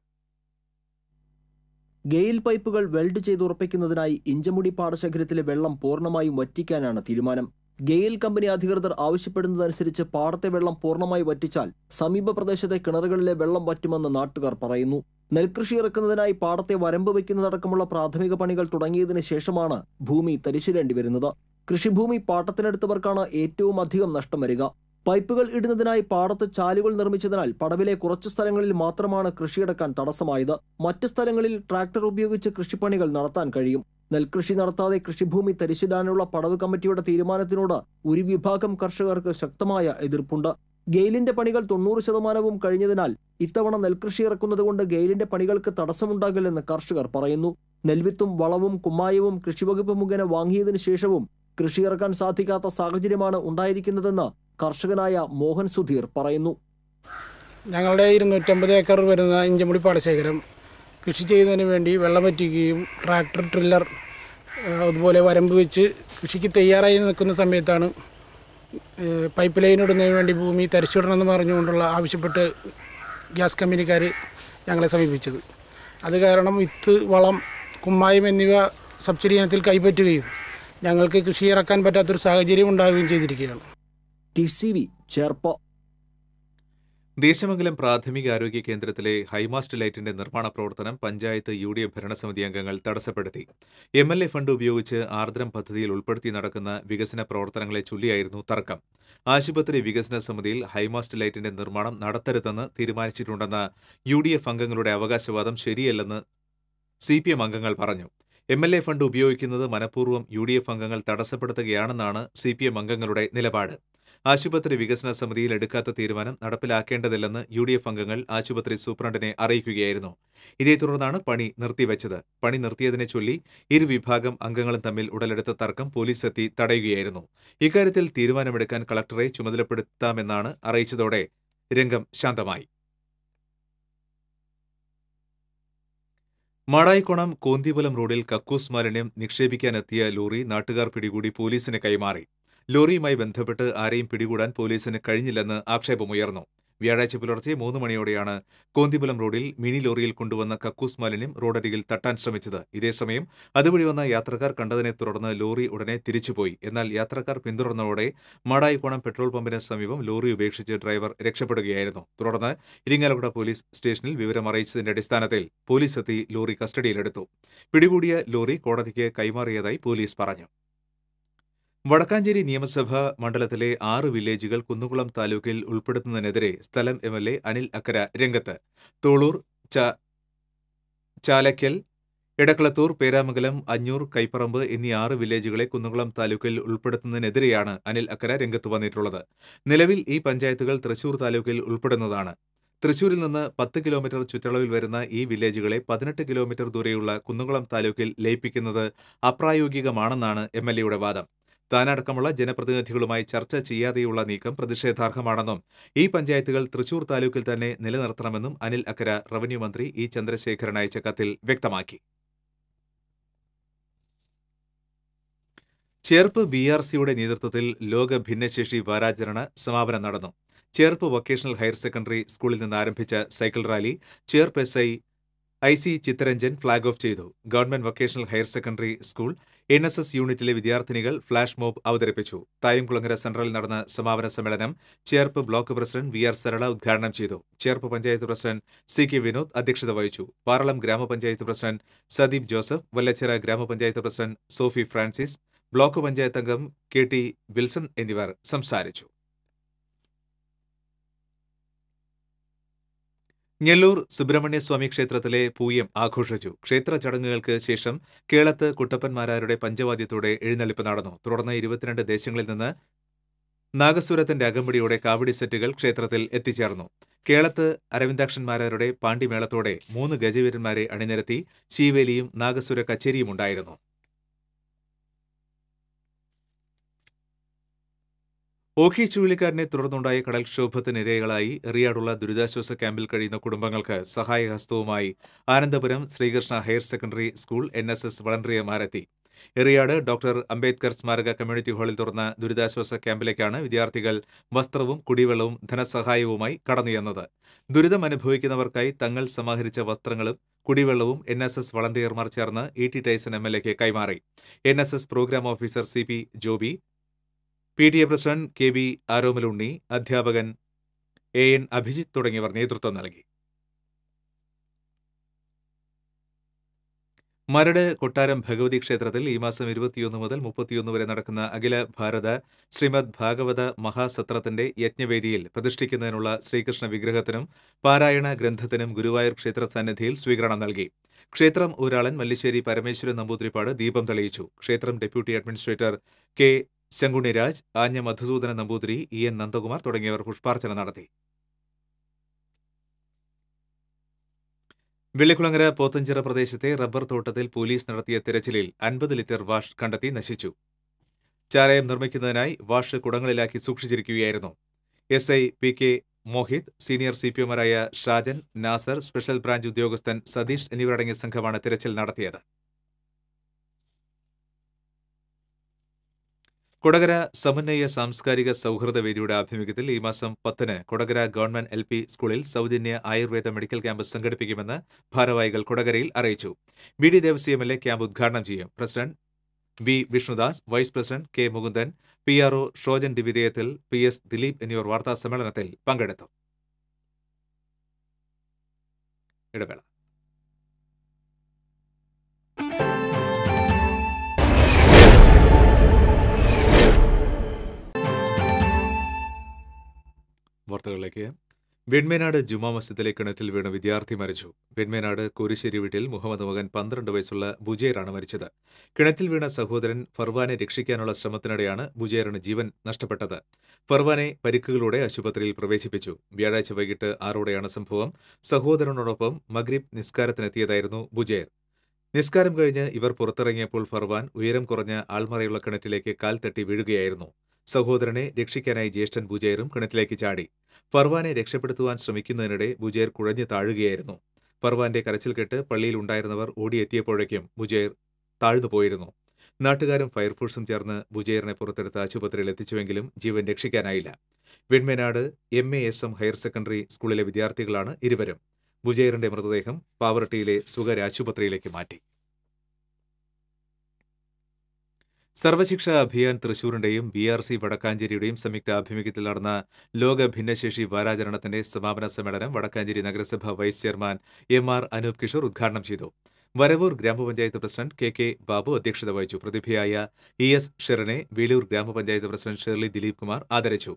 ഗെയിൽ പൈപ്പുകൾ വെൽഡ് ചെയ്തുറപ്പിക്കുന്നതിനായി ഇഞ്ചമുടി പാടശേഖരത്തിലെ വെള്ളം പൂർണ്ണമായും വറ്റിക്കാനാണ് തീരുമാനം ഗെയിൽ കമ്പനി അധികൃതർ ആവശ്യപ്പെടുന്നതനുസരിച്ച് പാടത്തെ വെള്ളം പൂർണ്ണമായി വറ്റിച്ചാൽ സമീപ പ്രദേശത്തെ കിണറുകളിലെ വെള്ളം വറ്റുമെന്ന് നാട്ടുകാർ പറയുന്നു നെൽകൃഷി ഇറക്കുന്നതിനായി പാടത്തെ വരമ്പ് വയ്ക്കുന്നതടക്കമുള്ള പ്രാഥമിക പണികൾ തുടങ്ങിയതിനു ശേഷമാണ് ഭൂമി തരിശിടേണ്ടി വരുന്നത് കൃഷിഭൂമി പാട്ടത്തിനെടുത്തവർക്കാണ് ഏറ്റവും അധികം നഷ്ടം വരിക പൈപ്പുകൾ ഇടുന്നതിനായി പാടത്ത് ചാലുകൾ നിർമ്മിച്ചതിനാൽ പടവിലെ കുറച്ചു സ്ഥലങ്ങളിൽ മാത്രമാണ് കൃഷിയെടുക്കാൻ തടസ്സമായത് മറ്റു സ്ഥലങ്ങളിൽ ട്രാക്ടർ ഉപയോഗിച്ച് കൃഷിപ്പണികൾ നടത്താൻ കഴിയും നെൽകൃഷി നടത്താതെ കൃഷിഭൂമി തരിശിടാനുള്ള പടവ് കമ്മിറ്റിയുടെ തീരുമാനത്തിനോട് ഒരു വിഭാഗം കർഷകർക്ക് ശക്തമായ എതിർപ്പുണ്ട് ഗെയിലിന്റെ പണികൾ തൊണ്ണൂറ് ശതമാനവും കഴിഞ്ഞതിനാൽ ഇത്തവണ നെൽകൃഷി ഇറക്കുന്നതുകൊണ്ട് ഗെയിലിന്റെ പണികൾക്ക് തടസ്സമുണ്ടാകില്ലെന്ന് കർഷകർ പറയുന്നു നെൽവിത്തും വളവും കുമ്മായവും കൃഷിവകുപ്പ് മുഖേന വാങ്ങിയതിനു ശേഷവും കൃഷി ഇറക്കാൻ സാധിക്കാത്ത സാഹചര്യമാണ് ഉണ്ടായിരിക്കുന്നതെന്ന് കർഷകനായ മോഹൻ സുധീർ പറയുന്നു ഞങ്ങളുടെ ഇരുന്നൂറ്റമ്പത് ഏക്കർ വരുന്ന ഇഞ്ചമുടി പാടശേഖരം കൃഷി ചെയ്യുന്നതിന് വേണ്ടി വെള്ളം വറ്റിക്കുകയും ട്രാക്ടർ ട്രില്ലർ അതുപോലെ വരമ്പ് വെച്ച് കൃഷിക്ക് തയ്യാറായി നിൽക്കുന്ന സമയത്താണ് പൈപ്പ് ലൈൻ ഇടുന്നതിന് വേണ്ടി ഭൂമി തരിച്ചിടണമെന്ന് പറഞ്ഞുകൊണ്ടുള്ള ആവശ്യപ്പെട്ട് ഗ്യാസ് കമ്പനിക്കാർ ഞങ്ങളെ സമീപിച്ചത് അത് കാരണം വിത്ത് വളം കുമ്മായം എന്നിവ സബ്സിഡി ഇനത്തിൽ കൈപ്പറ്റുകയും ഞങ്ങൾക്ക് കൃഷി ഇറക്കാൻ പറ്റാത്തൊരു സാഹചര്യം ഉണ്ടാവുകയും ചെയ്തിരിക്കുകയാണ് ടി സി വി ചെർപ്പോ ദേശമംഗലം ആരോഗ്യ കേന്ദ്രത്തിലെ ഹൈമാസ്റ്റ് ലൈറ്റിന്റെ നിർമ്മാണ പ്രവർത്തനം പഞ്ചായത്ത് യു ഡി എഫ് ഭരണസമിതി അംഗങ്ങൾ തടസ്സപ്പെടുത്തി എം എൽ എ ഫണ്ട് ഉപയോഗിച്ച് ആർദ്രം പദ്ധതിയിൽ ഉൾപ്പെടുത്തി നടക്കുന്ന വികസന പ്രവർത്തനങ്ങളെ ചൊല്ലിയായിരുന്നു തർക്കം ആശുപത്രി വികസന സമിതിയിൽ ഹൈമാസ്റ്റ് ലൈറ്റിന്റെ നിർമ്മാണം നടത്തരുതെന്ന് തീരുമാനിച്ചിട്ടുണ്ടെന്ന യു ഡി എഫ് അംഗങ്ങളുടെ അവകാശവാദം ശരിയല്ലെന്ന് സി പി എം അംഗങ്ങൾ പറഞ്ഞു എം എൽ എ ഫണ്ട് ഉപയോഗിക്കുന്നത് മനഃപൂർവ്വം യു ഡി എഫ് അംഗങ്ങൾ തടസ്സപ്പെടുത്തുകയാണെന്നാണ് സി പി എം അംഗങ്ങളുടെ നിലപാട് ആശുപത്രി വികസന സമിതിയിൽ എടുക്കാത്ത തീരുമാനം നടപ്പിലാക്കേണ്ടതില്ലെന്ന് യു ഡി എഫ് അംഗങ്ങൾ ആശുപത്രി സൂപ്രണ്ടിനെ അറിയിക്കുകയായിരുന്നു ഇതേ തുടർന്നാണ് പണി നിർത്തിവെച്ചത് പണി നിർത്തിയതിനെ ചൊല്ലി ഇരുവിഭാഗം അംഗങ്ങളും തമ്മിൽ ഉടലെടുത്ത തർക്കം പോലീസ് എത്തി തടയുകയായിരുന്നു ഇക്കാര്യത്തിൽ തീരുമാനമെടുക്കാൻ കളക്ടറെ ചുമതലപ്പെടുത്താമെന്നാണ് അറിയിച്ചതോടെ രംഗം ശാന്തമായി മാടായിക്കോണം കോന്തിപുലം റോഡിൽ കക്കൂസ് മാലിന്യം നിക്ഷേപിക്കാനെത്തിയ ലോറി നാട്ടുകാർ പിടികൂടി പോലീസിന് കൈമാറി ലോറിയുമായി ബന്ധപ്പെട്ട് ആരെയും പിടികൂടാൻ പോലീസിന് കഴിഞ്ഞില്ലെന്ന് ആക്ഷേപമുയർന്നു വ്യാഴാഴ്ച പുലർച്ചെ മൂന്ന് മണിയോടെയാണ് കോന്തിപുലം റോഡിൽ മിനി ലോറിയിൽ കൊണ്ടുവന്ന കക്കൂസ് മാലിന്യം റോഡരികിൽ തട്ടാൻ ശ്രമിച്ചത് ഇതേസമയം അതുവഴി വന്ന യാത്രക്കാർ കണ്ടതിനെ തുടർന്ന് ലോറി ഉടനെ തിരിച്ചുപോയി എന്നാൽ യാത്രക്കാർ പിന്തുടർന്നതോടെ മാടായിക്കോണം പെട്രോൾ പമ്പിന് സമീപം ലോറി ഉപേക്ഷിച്ച് ഡ്രൈവർ രക്ഷപ്പെടുകയായിരുന്നു തുടർന്ന് ഇരിങ്ങാലക്കുട പോലീസ് സ്റ്റേഷനിൽ വിവരം അറിയിച്ചതിന്റെ അടിസ്ഥാനത്തിൽ പോലീസ് എത്തി ലോറി കസ്റ്റഡിയിലെടുത്തു പിടികൂടിയ ലോറി കോടതിക്ക് കൈമാറിയതായി പോലീസ് പറഞ്ഞു വടക്കാഞ്ചേരി നിയമസഭാ മണ്ഡലത്തിലെ ആറ് വില്ലേജുകൾ കുന്നുകുളം താലൂക്കിൽ ഉൾപ്പെടുത്തുന്നതിനെതിരെ സ്ഥലം M L A Anil Akkara രംഗത്ത് തോളൂർ ചാലക്കൽ എടക്കളത്തൂർ പേരാമംഗലം അഞ്ഞൂർ കൈപ്പറമ്പ് എന്നീ ആറ് വില്ലേജുകളെ കുന്നുകുളം താലൂക്കിൽ ഉൾപ്പെടുത്തുന്നതിനെതിരെയാണ് അനിൽ അക്കര രംഗത്ത് വന്നിട്ടുള്ളത് നിലവിൽ ഈ പഞ്ചായത്തുകൾ തൃശൂർ താലൂക്കിൽ ഉൾപ്പെടുന്നതാണ് തൃശൂരിൽ നിന്ന് പത്ത് കിലോമീറ്റർ ചുറ്റളവിൽ വരുന്ന ഈ വില്ലേജുകളെ പതിനെട്ട് കിലോമീറ്റർ ദൂരെയുള്ള കുന്നുകുളം താലൂക്കിൽ ലയിപ്പിക്കുന്നത് അപ്രായോഗികമാണെന്നാണ് എം എൽ എയുടെ വാദം താനടക്കമുള്ള ജനപ്രതിനിധികളുമായി ചർച്ച ചെയ്യാതെയുള്ള നീക്കം പ്രതിഷേധാർഹമാണെന്നും ഈ പഞ്ചായത്തുകൾ തൃശൂർ താലൂക്കിൽ തന്നെ നിലനിർത്തണമെന്നും അനിൽ അക്കര റവന്യൂ മന്ത്രി ഇ ചന്ദ്രശേഖരൻ അയച്ച കത്തിൽ വ്യക്തമാക്കി ചേർപ്പ് ബി ആർ സിയുടെ നേതൃത്വത്തിൽ ലോക ഭിന്നശേഷി വാരാചരണ സമാപനം നടന്നു ചേർപ്പ് വൊക്കേഷണൽ ഹയർ സെക്കൻഡറി സ്കൂളിൽ നിന്ന് ആരംഭിച്ച cycle rally Cherpu S I I C Chittaranjan flag off ചെയ്തു government vocational higher secondary school N S S യൂണിറ്റിലെ വിദ്യാർത്ഥിനികൾ ഫ്ളാഷ് മോബ് അവതരിപ്പിച്ചു തായംകുളങ്ങര സെൻട്രലിൽ നടന്ന സമാപന സമ്മേളനം Cherpu block president V R Sarala ഉദ്ഘാടനം ചെയ്തു Cherpu panchayat president C K Vinod അധ്യക്ഷത വഹിച്ചു പാറളം ഗ്രാമപഞ്ചായത്ത് പ്രസിഡന്റ് സദീപ് ജോസഫ് വല്ലച്ചിറ ഗ്രാമപഞ്ചായത്ത് president Sophie Francis block panchayat അംഗം കെ ടി വിൽസൺ എന്നിവർ സംസാരിച്ചു ഞെല്ലൂർ സുബ്രഹ്മണ്യസ്വാമി ക്ഷേത്രത്തിലെ പൂയം ആഘോഷിച്ചു ക്ഷേത്ര ചടങ്ങുകൾക്ക് ശേഷം കേളത്ത് കുട്ടപ്പന്മാരാരുടെ പഞ്ചവാദ്യത്തോടെ എഴുന്നള്ളിപ്പ് നടന്നു തുടർന്ന് ഇരുപത്തിരണ്ട് ദേശങ്ങളിൽ നിന്ന് നാഗസ്വരത്തിന്റെ അകമ്പടിയോടെ കാവടി സെറ്റുകൾ ക്ഷേത്രത്തിൽ എത്തിച്ചേർന്നു കേളത്ത് അരവിന്ദാക്ഷന്മാരുടെ പാണ്ഡിമേളത്തോടെ മൂന്ന് ഗജവീരന്മാരെ അണിനിരത്തി ശീവേലിയും നാഗസ്വര കച്ചേരിയും ഉണ്ടായിരുന്നു ഓഖി ചുഴലിക്കാരനെ തുടർന്നുണ്ടായ കടൽക്ഷോഭത്തിനിരകളായി റിയാഡുള്ള ദുരിതാശ്വാസ ക്യാമ്പിൽ കഴിയുന്ന കുടുംബങ്ങൾക്ക് സഹായഹസ്തവുമായി Anandapuram Sreekrishna higher secondary school N S S വളണ്ടറിയമാരെത്തി എറിയാട് ഡോക്ടർ അംബേദ്കർ സ്മാരക കമ്മ്യൂണിറ്റി ഹാളിൽ തുറന്ന ദുരിതാശ്വാസ ക്യാമ്പിലേക്കാണ് വിദ്യാർത്ഥികൾ വസ്ത്രവും കുടിവെള്ളവും ധനസഹായവുമായി കടന്നുയെന്നത് ദുരിതം അനുഭവിക്കുന്നവർക്കായി തങ്ങൾ സമാഹരിച്ച വസ്ത്രങ്ങളും കുടിവെള്ളവും എൻ എസ് എസ് വളണ്ടിയർമാർ ചേർന്ന് E T Tyson M L എക്ക് കൈമാറി N S S programme officer C P Joby P D A president K V Aromalunni അധ്യാപകൻ എ എൻ അഭിജിത്ത് തുടങ്ങിയവർ നേതൃത്വം നൽകി മരട് കൊട്ടാരം ഭഗവതി ക്ഷേത്രത്തിൽ ഈ മാസം ഇരുപത്തിയൊന്ന് മുതൽ മുപ്പത്തിയൊന്ന് വരെ നടക്കുന്ന അഖില ഭാരത ശ്രീമദ് ഭാഗവത മഹാസത്രത്തിന്റെ യജ്ഞവേദിയിൽ പ്രതിഷ്ഠിക്കുന്നതിനുള്ള ശ്രീകൃഷ്ണ വിഗ്രഹത്തിനും പാരായണ ഗ്രന്ഥത്തിനും ഗുരുവായൂർ ക്ഷേത്ര സന്നിധിയിൽ സ്വീകരണം നൽകി ക്ഷേത്രം ഒരാളൻ മല്ലിശ്ശേരി പരമേശ്വരൻ നമ്പൂതിരിപ്പാട് ദീപം തെളിയിച്ചു ക്ഷേത്രം deputy administrator K Sankunni Raj ആഞ്ഞ മധുസൂദന നമ്പൂതിരി ഇ എൻ നന്ദകുമാർ തുടങ്ങിയവർ പുഷ്പാർച്ചന നടത്തി വെള്ളിക്കുളങ്ങര പോത്തഞ്ചിറ പ്രദേശത്തെ റബ്ബർ തോട്ടത്തിൽ പോലീസ് നടത്തിയ തിരച്ചിലിൽ അൻപത് ലിറ്റർ വാഷ് കണ്ടെത്തി നശിച്ചു ചാരായം നിർമ്മിക്കുന്നതിനായി വാഷ് കുടങ്ങളിലാക്കി സൂക്ഷിച്ചിരിക്കുകയായിരുന്നു S I P K Mohit senior C P എമാരായ ഷാജൻ നാസർ സ്പെഷ്യൽ ബ്രാഞ്ച് ഉദ്യോഗസ്ഥൻ സതീഷ് എന്നിവരടങ്ങിയ സംഘമാണ് തിരച്ചിൽ നടത്തിയത് കൊടകര സമന്വയ സാംസ്കാരിക സൗഹൃദ വേദിയുടെ ആഭിമുഖ്യത്തിൽ ഈ മാസം പത്തിന് കൊടകര ഗവൺമെന്റ് എൽ പി സ്കൂളിൽ സൗജന്യ ആയുർവേദ മെഡിക്കൽ ക്യാമ്പ് സംഘടിപ്പിക്കുമെന്ന് ഭാരവാഹികൾ കൊടകരയിൽ അറിയിച്ചു B D Devasi M L A camp ഉദ്ഘാടനം ചെയ്യും president V Vishnudas vice president K Mukundan P R O Shojan ദ്വിതീയത്തിൽ പി എസ് ദിലീപ് എന്നിവർ വാർത്താ സമ്മേളനത്തിൽ പങ്കെടുത്തു ഇടവേള വാർത്തകളിലേക്ക് വെൺമേനാട് ജുമാ മസ്ജിദിലെ കിണറ്റിൽ വീണ് വിദ്യാർത്ഥി മരിച്ചു വെൺമേനാട് കുരിശ്ശേരി വീട്ടിൽ മുഹമ്മദ് മകൻ പന്ത്രണ്ട് വയസ്സുള്ള ബുജേറാണ് മരിച്ചത് കിണറ്റിൽ വീണ സഹോദരൻ ഫർവാനെ രക്ഷിക്കാനുള്ള ശ്രമത്തിനിടെയാണ് ബുജേറിന് ജീവൻ നഷ്ടപ്പെട്ടത് ഫർവാനെ പരിക്കുകളോടെ ആശുപത്രിയിൽ പ്രവേശിപ്പിച്ചു വ്യാഴാഴ്ച വൈകിട്ട് ആറോടെയാണ് സംഭവം സഹോദരനോടൊപ്പം മഗ്രിബ് നിസ്കാരത്തിനെത്തിയതായിരുന്നു ബുജേർ നിസ്കാരം കഴിഞ്ഞ് ഇവർ പുറത്തിറങ്ങിയപ്പോൾ ഫർവാൻ ഉയരം കുറഞ്ഞ ആൾമറയുള്ള കിണറ്റിലേക്ക് കാൽ തട്ടി വീഴുകയായിരുന്നു സഹോദരനെ രക്ഷിക്കാനായി ജ്യേഷ്ഠൻ ബുജേറും കിണറ്റിലേക്ക് ചാടി ഫർവാനെ രക്ഷപ്പെടുത്തുവാൻ ശ്രമിക്കുന്നതിനിടെ ബുജേർ കുഴഞ്ഞു താഴുകയായിരുന്നു ഫർവാന്റെ കരച്ചിൽ കെട്ട് പള്ളിയിൽ ഉണ്ടായിരുന്നവർ ഓടിയെത്തിയപ്പോഴേക്കും ബുജൈർ താഴ്ന്നുപോയിരുന്നു നാട്ടുകാരും ഫയർഫോഴ്സും ചേർന്ന് ബുജേറിനെ പുറത്തെടുത്ത് ആശുപത്രിയിൽ എത്തിച്ചുവെങ്കിലും ജീവൻ രക്ഷിക്കാനായില്ല Venmenad M A S M higher secondary സ്കൂളിലെ വിദ്യാർത്ഥികളാണ് ഇരുവരും ബുജേറിന്റെ മൃതദേഹം പാവറട്ടിയിലെ സ്വകാര്യ ആശുപത്രിയിലേക്ക് മാറ്റി സർവശിക്ഷ അഭിയാൻ തൃശൂരിന്റെയും ബി ആർ സി വടക്കാഞ്ചേരിയുടെയും സംയുക്ത ആഭിമുഖ്യത്തിൽ നടന്ന ലോക ഭിന്നശേഷി വാരാചരണത്തിന്റെ സമാപന സമ്മേളനം വടക്കാഞ്ചേരി നഗരസഭ vice chairman M R Anoop Kishore ഉദ്ഘാടനം ചെയ്തു വരവൂർ ഗ്രാമപഞ്ചായത്ത് പ്രസിഡന്റ് കെ കെ ബാബു അധ്യക്ഷത വഹിച്ചു പ്രതിഭയായ ഇ എസ് ഷെറിനെ വേലൂർ ഗ്രാമപഞ്ചായത്ത് പ്രസിഡന്റ് ഷെർലി ദിലീപ് കുമാർ ആദരിച്ചു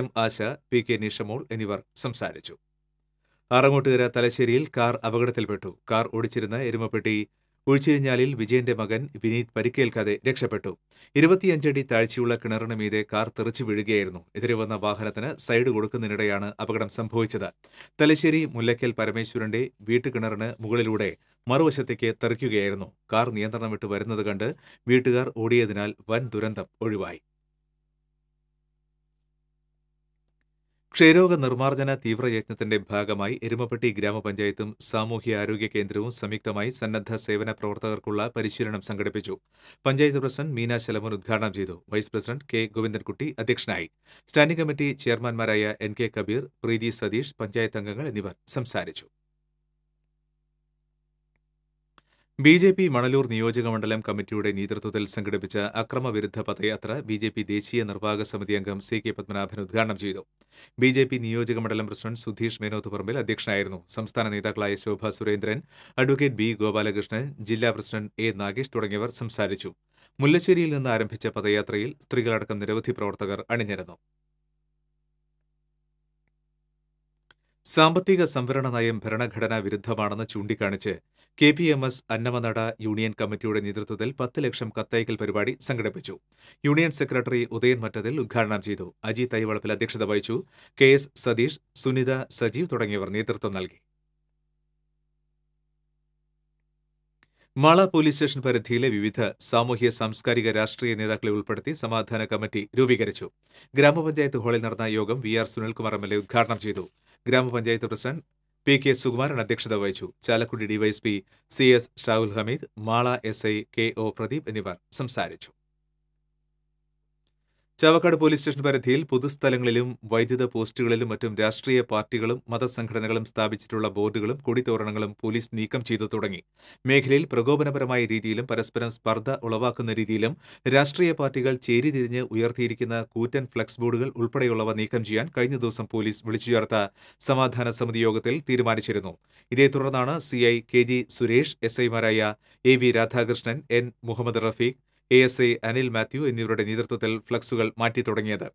M Asha P K Nishamol എന്നിവർ സംസാരിച്ചു ആറങ്ങോട്ടുകര തലശ്ശേരിയിൽ കാർ അപകടത്തിൽപ്പെട്ടു കാർ ഓടിച്ചിരുന്ന എരുമപ്പെട്ടി ഒഴിച്ചിരിഞ്ഞാലിൽ വിജയന്റെ മകൻ വിനീത് പരിക്കേൽക്കാതെ രക്ഷപ്പെട്ടു ഇരുപത്തിയഞ്ചടി താഴ്ചയുള്ള കിണറിന് മീതെ കാർ തെറിച്ചു വീഴുകയായിരുന്നു എതിരെ വന്ന വാഹനത്തിന് സൈഡ് കൊടുക്കുന്നതിനിടെയാണ് അപകടം സംഭവിച്ചത് തലശ്ശേരി മുല്ലക്കൽ പരമേശ്വരന്റെ വീട്ടുകിണറിന് മുകളിലൂടെ മറുവശത്തേക്ക് തെറിക്കുകയായിരുന്നു കാർ നിയന്ത്രണം വിട്ടു വരുന്നത് കണ്ട് വീട്ടുകാർ ഓടിയതിനാൽ വൻ ദുരന്തം ഒഴിവായി ക്ഷയരോഗ നിർമ്മാർജ്ജന തീവ്രയജ്ഞത്തിന്റെ ഭാഗമായി എരുമപ്പെട്ടി ഗ്രാമപഞ്ചായത്തും സാമൂഹ്യ ആരോഗ്യ കേന്ദ്രവും സംയുക്തമായി സന്നദ്ധ സേവന പ്രവർത്തകർക്കുള്ള പരിശീലനം സംഘടിപ്പിച്ചു പഞ്ചായത്ത് പ്രസിഡന്റ് മീന ശലമോൻ ഉദ്ഘാടനം ചെയ്തു വൈസ് പ്രസിഡന്റ് കെ ഗോവിന്ദൻകുട്ടി അധ്യക്ഷനായി സ്റ്റാൻഡിംഗ് കമ്മിറ്റി ചെയർമാൻമാരായ എൻ കെ കബീർ പ്രീതി സതീഷ് പഞ്ചായത്ത് അംഗങ്ങൾ എന്നിവർ സംസാരിച്ചു ബി ജെ പി മണലൂർ നിയോജകമണ്ഡലം കമ്മിറ്റിയുടെ നേതൃത്വത്തിൽ സംഘടിപ്പിച്ച അക്രമവിരുദ്ധ പദയാത്ര ബി ജെ പി ദേശീയ നിർവാഹക സമിതി അംഗം സി കെ പത്മനാഭൻ ഉദ്ഘാടനം ചെയ്തു ബി ജെ പി നിയോജകമണ്ഡലം പ്രസിഡന്റ് സുധീഷ് മേനോത്ത് പറമ്പിൽ അധ്യക്ഷനായിരുന്നു സംസ്ഥാന നേതാക്കളായ ശോഭ സുരേന്ദ്രൻ അഡ്വക്കേറ്റ് ബി ഗോപാലകൃഷ്ണൻ ജില്ലാ പ്രസിഡന്റ് എ നാഗേഷ് തുടങ്ങിയവർ സംസാരിച്ചു മുല്ലശ്ശേരിയിൽ നിന്ന് ആരംഭിച്ച പദയാത്രയിൽ സ്ത്രീകളടക്കം നിരവധി പ്രവർത്തകർ അണിനിരന്നു സാമ്പത്തിക സംവരണ നയം ഭരണഘടനാ വിരുദ്ധമാണെന്ന് ചൂണ്ടിക്കാണിച്ച് K P M S Annamanada union കമ്മിറ്റിയുടെ നേതൃത്വത്തിൽ പത്ത് ലക്ഷം കത്തയക്കൽ പരിപാടി സംഘടിപ്പിച്ചു യൂണിയൻ സെക്രട്ടറി ഉദയൻ മറ്റതിൽ ഉദ്ഘാടനം ചെയ്തു അജിത് തൈവളപ്പിൽ അധ്യക്ഷത വഹിച്ചു കെ എസ് സതീഷ് സുനിത സജീവ് തുടങ്ങിയവർ നേതൃത്വം നൽകി മള പോലീസ് സ്റ്റേഷൻ പരിധിയിലെ വിവിധ സാമൂഹ്യ സാംസ്കാരിക രാഷ്ട്രീയ നേതാക്കളെ ഉൾപ്പെടുത്തി സമാധാന കമ്മിറ്റി രൂപീകരിച്ചു ഗ്രാമപഞ്ചായത്ത് ഹാളിൽ നടന്ന യോഗം V R Sunilkumar M L A ഉദ്ഘാടനം ചെയ്തു ഗ്രാമപഞ്ചായത്ത് പ്രസിഡന്റ് പി കെ സുകുമാരൻ അധ്യക്ഷത വഹിച്ചു Chalakudy DYSP C S Shahul Hameed Mala S I K O Pradeep എന്നിവർ സംസാരിച്ചു ചാവക്കാട് പോലീസ് സ്റ്റേഷൻ പരിധിയിൽ പൊതുസ്ഥലങ്ങളിലും വൈദ്യുത പോസ്റ്റുകളിലും മറ്റും രാഷ്ട്രീയ പാർട്ടികളും മതസംഘടനകളും സ്ഥാപിച്ചിട്ടുള്ള ബോർഡുകളും കൊടിതോരണങ്ങളും പോലീസ് നീക്കം ചെയ്തു തുടങ്ങി മേഖലയിൽ പ്രകോപനപരമായ രീതിയിലും പരസ്പരം സ്പർദ്ധ ഉളവാക്കുന്ന രീതിയിലും രാഷ്ട്രീയ പാർട്ടികൾ ചേരിതിരിഞ്ഞ് ഉയർത്തിയിരിക്കുന്ന കൂറ്റൻ ഫ്ളക്സ് ബോർഡുകൾ ഉൾപ്പെടെയുള്ളവ നീക്കം ചെയ്യാൻ കഴിഞ്ഞ ദിവസം പോലീസ് വിളിച്ചു ചേർത്ത സമാധാന സമിതി യോഗത്തിൽ തീരുമാനിച്ചിരുന്നു ഇതേ തുടർന്നാണ് സിഐ കെ ജി സുരേഷ് എസ്ഐമാരായ A V Radhakrishnan N Muhammad Rafeeq A S I Anil Mathew എന്നിവരുടെ നേതൃത്വത്തിൽ ഫ്ലക്സുകൾ തുടങ്ങിയത്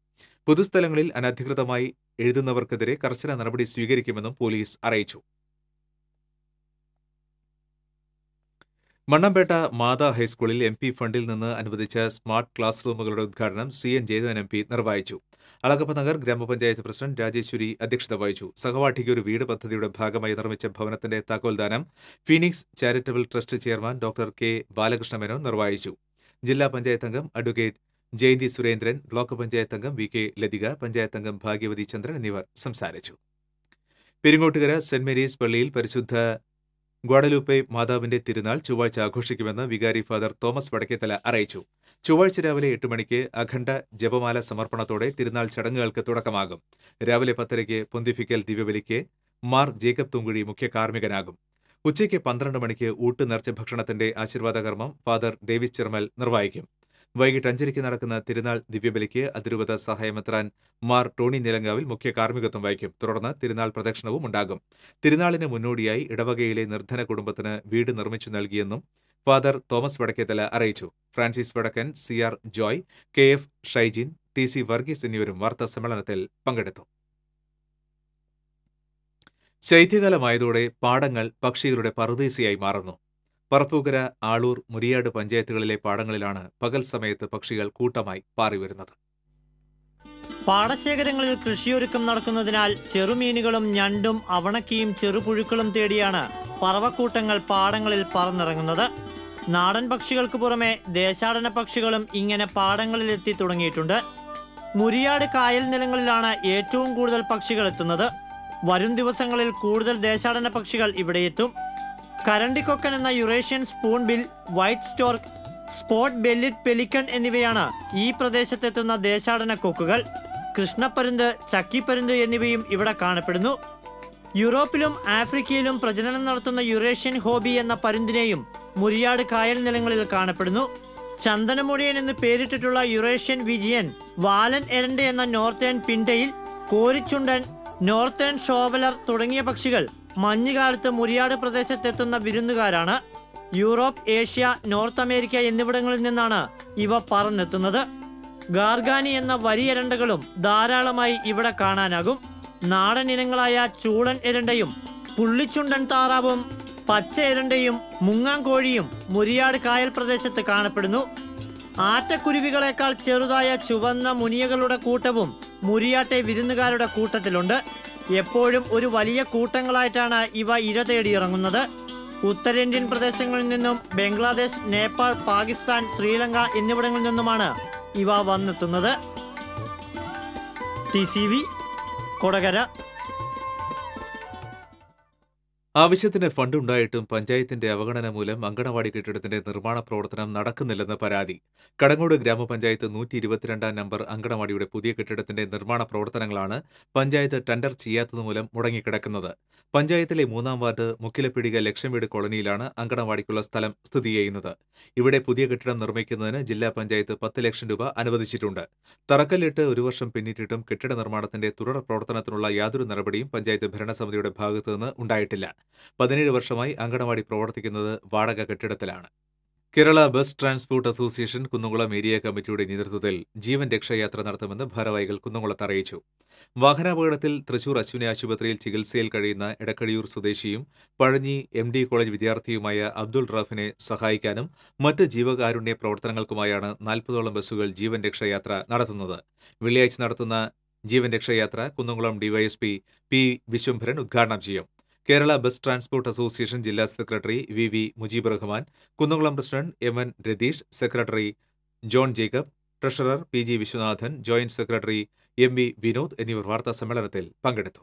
പൊതുസ്ഥലങ്ങളിൽ അനധികൃതമായി എഴുതുന്നവർക്കെതിരെ കർശന നടപടി സ്വീകരിക്കുമെന്നും പോലീസ് അറിയിച്ചു മണ്ണമ്പേട്ട മാതാ ഹൈസ്കൂളിൽ എം പി ഫണ്ടിൽ നിന്ന് അനുവദിച്ച സ്മാർട്ട് ക്ലാസ് റൂമുകളുടെ ഉദ്ഘാടനം C N Jayadevan M P നിർവഹിച്ചു അളകപ്പ നഗർ ഗ്രാമപഞ്ചായത്ത് പ്രസിഡന്റ് രാജേശ്വരി അധ്യക്ഷത വഹിച്ചു സഹവാഠിക്ക് ഒരു വീട് പദ്ധതിയുടെ ഭാഗമായി നിർമ്മിച്ച ഭവനത്തിന്റെ താക്കോൽദാനം Phoenix charitable trust chairman doctor K Balakrishna Menon നിർവഹിച്ചു ജില്ലാ പഞ്ചായത്ത് അംഗം അഡ്വക്കേറ്റ് ജയന്തി സുരേന്ദ്രൻ ബ്ലോക്ക് പഞ്ചായത്ത് അംഗം വി കെ ലതിക പഞ്ചായത്ത് അംഗം ഭാഗ്യവതി ചന്ദ്രൻ എന്നിവർ സംസാരിച്ചു പെരിങ്ങോട്ടുകര സെന്റ് മേരീസ് പള്ളിയിൽ പരിശുദ്ധ ഗ്വാഡലൂപ്പെ മാതാവിന്റെ തിരുനാൾ ചൊവ്വാഴ്ച ആഘോഷിക്കുമെന്ന് വികാരി ഫാദർ തോമസ് വടക്കേത്തല അറിയിച്ചു ചൊവ്വാഴ്ച രാവിലെ എട്ട് മണിക്ക് അഖണ്ഡ ജപമാല സമർപ്പണത്തോടെ തിരുനാൾ ചടങ്ങുകൾക്ക് തുടക്കമാകും രാവിലെ പത്തരയ്ക്ക് പൊന്തിഫിക്കൽ ദിവ്യബലിക്ക് മാർ ജേക്കബ് തുങ്കുഴി മുഖ്യ കാർമ്മികനാകും ഉച്ചയ്ക്ക് പന്ത്രണ്ട് മണിക്ക് ഊട്ട് നേർച്ച ഭക്ഷണത്തിന്റെ കർമ്മം ഫാദർ ഡേവിസ് ചിർമൽ നിർവഹിക്കും വൈകിട്ട് അഞ്ചരയ്ക്ക് നടക്കുന്ന തിരുനാൾ ദിവ്യബലിക്ക് അതിരൂപത സഹായമെത്രാൻ മാർ ടോണി നിലങ്കാവിൽ മുഖ്യ കാർമ്മികത്വം വഹിക്കും തുടർന്ന് തിരുനാൾ പ്രദക്ഷിണവും ഉണ്ടാകും തിരുനാളിന് മുന്നോടിയായി ഇടവകയിലെ നിർധന കുടുംബത്തിന് വീട് നിർമ്മിച്ചു നൽകിയെന്നും ഫാദർ തോമസ് വടക്കേത്തല അറിയിച്ചു Francis Vadakkan C R Joy K F Shyjin T C Varghese എന്നിവരും വാർത്താ സമ്മേളനത്തിൽ പങ്കെടുത്തു ശൈത്യകാലമായതോടെ പാടങ്ങൾ പക്ഷികളുടെ പറുദീസയായി മാറുന്നു പറപ്പൂക്കര ആളൂർ മുരിയാട് പഞ്ചായത്തുകളിലെ പാടങ്ങളിലാണ് പകൽ സമയത്ത് പക്ഷികൾ കൂട്ടമായി പാറിവരുന്നത് പാടശേഖരങ്ങളിൽ കൃഷിയൊരുക്കം നടക്കുന്നതിനാൽ ചെറുമീനുകളും ഞണ്ടും അവണക്കിയും ചെറുപുഴുക്കളും തേടിയാണ് പറവക്കൂട്ടങ്ങൾ പാടങ്ങളിൽ പറന്നിറങ്ങുന്നത് നാടൻ പക്ഷികൾക്ക് പുറമെ ദേശാടന പക്ഷികളും ഇങ്ങനെ പാടങ്ങളിലെത്തി തുടങ്ങിയിട്ടുണ്ട് മുരിയാട് കായൽ നിലങ്ങളിലാണ് ഏറ്റവും കൂടുതൽ പക്ഷികൾ എത്തുന്നത് വരും ദിവസങ്ങളിൽ കൂടുതൽ ദേശാടന പക്ഷികൾ ഇവിടെ എത്തും കരണ്ടിക്കൊക്കൻ എന്ന Eurasian spoonbill white stork spot billed pelican എന്നിവയാണ് ഈ പ്രദേശത്തെത്തുന്ന ദേശാടന കൊക്കുകൾ കൃഷ്ണപ്പരുന്ത് ചക്കിപ്പരുന്ത് എന്നിവയും ഇവിടെ കാണപ്പെടുന്നു യൂറോപ്പിലും ആഫ്രിക്കയിലും പ്രജനനം നടത്തുന്ന യുറേഷ്യൻ ഹോബി എന്ന പരുന്തിനെയും മുരിയാട് കായൽ നിലങ്ങളിൽ കാണപ്പെടുന്നു ചന്ദനമുടിയൻ എന്ന് പേരിട്ടിട്ടുള്ള യുറേഷ്യൻ വിജയൻ വാലൻ എരണ്ട എന്ന നോർത്തേൺ പിണ്ടയിൽ കോരിച്ചുണ്ടൻ നോർത്തേൺ ഷോവലർ തുടങ്ങിയ പക്ഷികൾ മഞ്ഞുകാലത്ത് മുരിയാട് പ്രദേശത്തെത്തുന്ന വിരുന്നുകാരാണ് യൂറോപ്പ് ഏഷ്യ നോർത്ത് അമേരിക്ക എന്നിവിടങ്ങളിൽ നിന്നാണ് ഇവ പറന്നെത്തുന്നത് ഗാർഗാനി എന്ന വരിയരണ്ടകളും ധാരാളമായി ഇവിടെ കാണാനാകും നാടൻ ഇനങ്ങളായ ചൂളൻ എരണ്ടയും പുള്ളിച്ചുണ്ടൻ താറാവും പച്ച എരണ്ടയും മുങ്ങാങ്കോഴിയും മുരിയാട് കായൽ പ്രദേശത്ത് കാണപ്പെടുന്നു ആറ്റക്കുരുവികളെക്കാൾ ചെറുതായ ചുവന്ന മുനിയകളുടെ കൂട്ടവും മുരിയാട്ടെ വിരുന്നുകാരുടെ കൂട്ടത്തിലുണ്ട് എപ്പോഴും ഒരു വലിയ കൂട്ടങ്ങളായിട്ടാണ് ഇവ ഇര തേടിയിറങ്ങുന്നത് ഉത്തരേന്ത്യൻ പ്രദേശങ്ങളിൽ നിന്നും ബംഗ്ലാദേശ് നേപ്പാൾ പാകിസ്ഥാൻ ശ്രീലങ്ക എന്നിവിടങ്ങളിൽ നിന്നുമാണ് ഇവ വന്നെത്തുന്നത് ടി സി വി കൊടകര ആവശ്യത്തിന് ഫണ്ടുണ്ടായിട്ടും പഞ്ചായത്തിന്റെ അവഗണന മൂലം അങ്കണവാടി കെട്ടിടത്തിന്റെ നിർമ്മാണ പ്രവർത്തനം നടക്കുന്നില്ലെന്ന് പരാതി കടങ്ങോട് ഗ്രാമപഞ്ചായത്ത് നൂറ്റി ഇരുപത്തിരണ്ടാം നമ്പർ അങ്കണവാടിയുടെ പുതിയ കെട്ടിടത്തിന്റെ നിർമ്മാണ പ്രവർത്തനങ്ങളാണ് പഞ്ചായത്ത് ടെൻഡർ ചെയ്യാത്തതുമൂലം മുടങ്ങിക്കിടക്കുന്നത് പഞ്ചായത്തിലെ മൂന്നാം വാർഡ് മുക്കിലപ്പിടിക ലക്ഷംവീട് കോളനിയിലാണ് അങ്കണവാടിക്കുള്ള സ്ഥലം സ്ഥിതി ചെയ്യുന്നത് ഇവിടെ പുതിയ കെട്ടിടം നിർമ്മിക്കുന്നതിന് ജില്ലാ പഞ്ചായത്ത് പത്ത് ലക്ഷം രൂപ അനുവദിച്ചിട്ടുണ്ട് തറക്കല്ലിട്ട് ഒരു വർഷം പിന്നിട്ടിട്ടും കെട്ടിട നിർമ്മാണത്തിന്റെ തുടർ പ്രവർത്തനത്തിനുള്ള യാതൊരു നടപടിയും പഞ്ചായത്ത് ഭരണസമിതിയുടെ ഭാഗത്തുനിന്ന് ഉണ്ടായിട്ടില്ല പതിനേഴ് വർഷമായി അങ്കണവാടി പ്രവർത്തിക്കുന്നത് വാടക കെട്ടിടത്തിലാണ് Kerala bus transport association Kunnukulam area കമ്മിറ്റിയുടെ നേതൃത്വത്തിൽ ജീവൻ രക്ഷായാത്ര നടത്തുമെന്ന് ഭാരവാഹികൾ കുന്നുകുളത്ത് അറിയിച്ചു വാഹനാപകടത്തിൽ തൃശൂർ അശ്വിനി ആശുപത്രിയിൽ ചികിത്സയിൽ കഴിയുന്ന എടക്കഴിയൂർ സ്വദേശിയും പഴഞ്ഞി എം ഡി കോളേജ് വിദ്യാർത്ഥിയുമായ അബ്ദുൾ റാഫിനെ സഹായിക്കാനും മറ്റ് ജീവകാരുണ്യ പ്രവർത്തനങ്ങൾക്കുമായാണ് നാൽപ്പതോളം ബസ്സുകൾ ജീവൻ രക്ഷായാത്ര നടത്തുന്നത് വെള്ളിയാഴ്ച നടത്തുന്ന ജീവൻ രക്ഷായാത്ര കുന്നംകുളം ഡിവൈഎസ്പി പി വിശ്വംഭരൻ ഉദ്ഘാടനം ചെയ്യും കേരള ബസ് ട്രാൻസ്പോർട്ട് അസോസിയേഷൻ ജില്ലാ secretary V V Mujeeb Rahman Kunnamkulam president M N Ratheesh secretary John Jacob treasurer P G Viswanathan joint secretary M V Vinod എന്നിവർ വാർത്താ സമ്മേളനത്തിൽ പങ്കെടുത്തു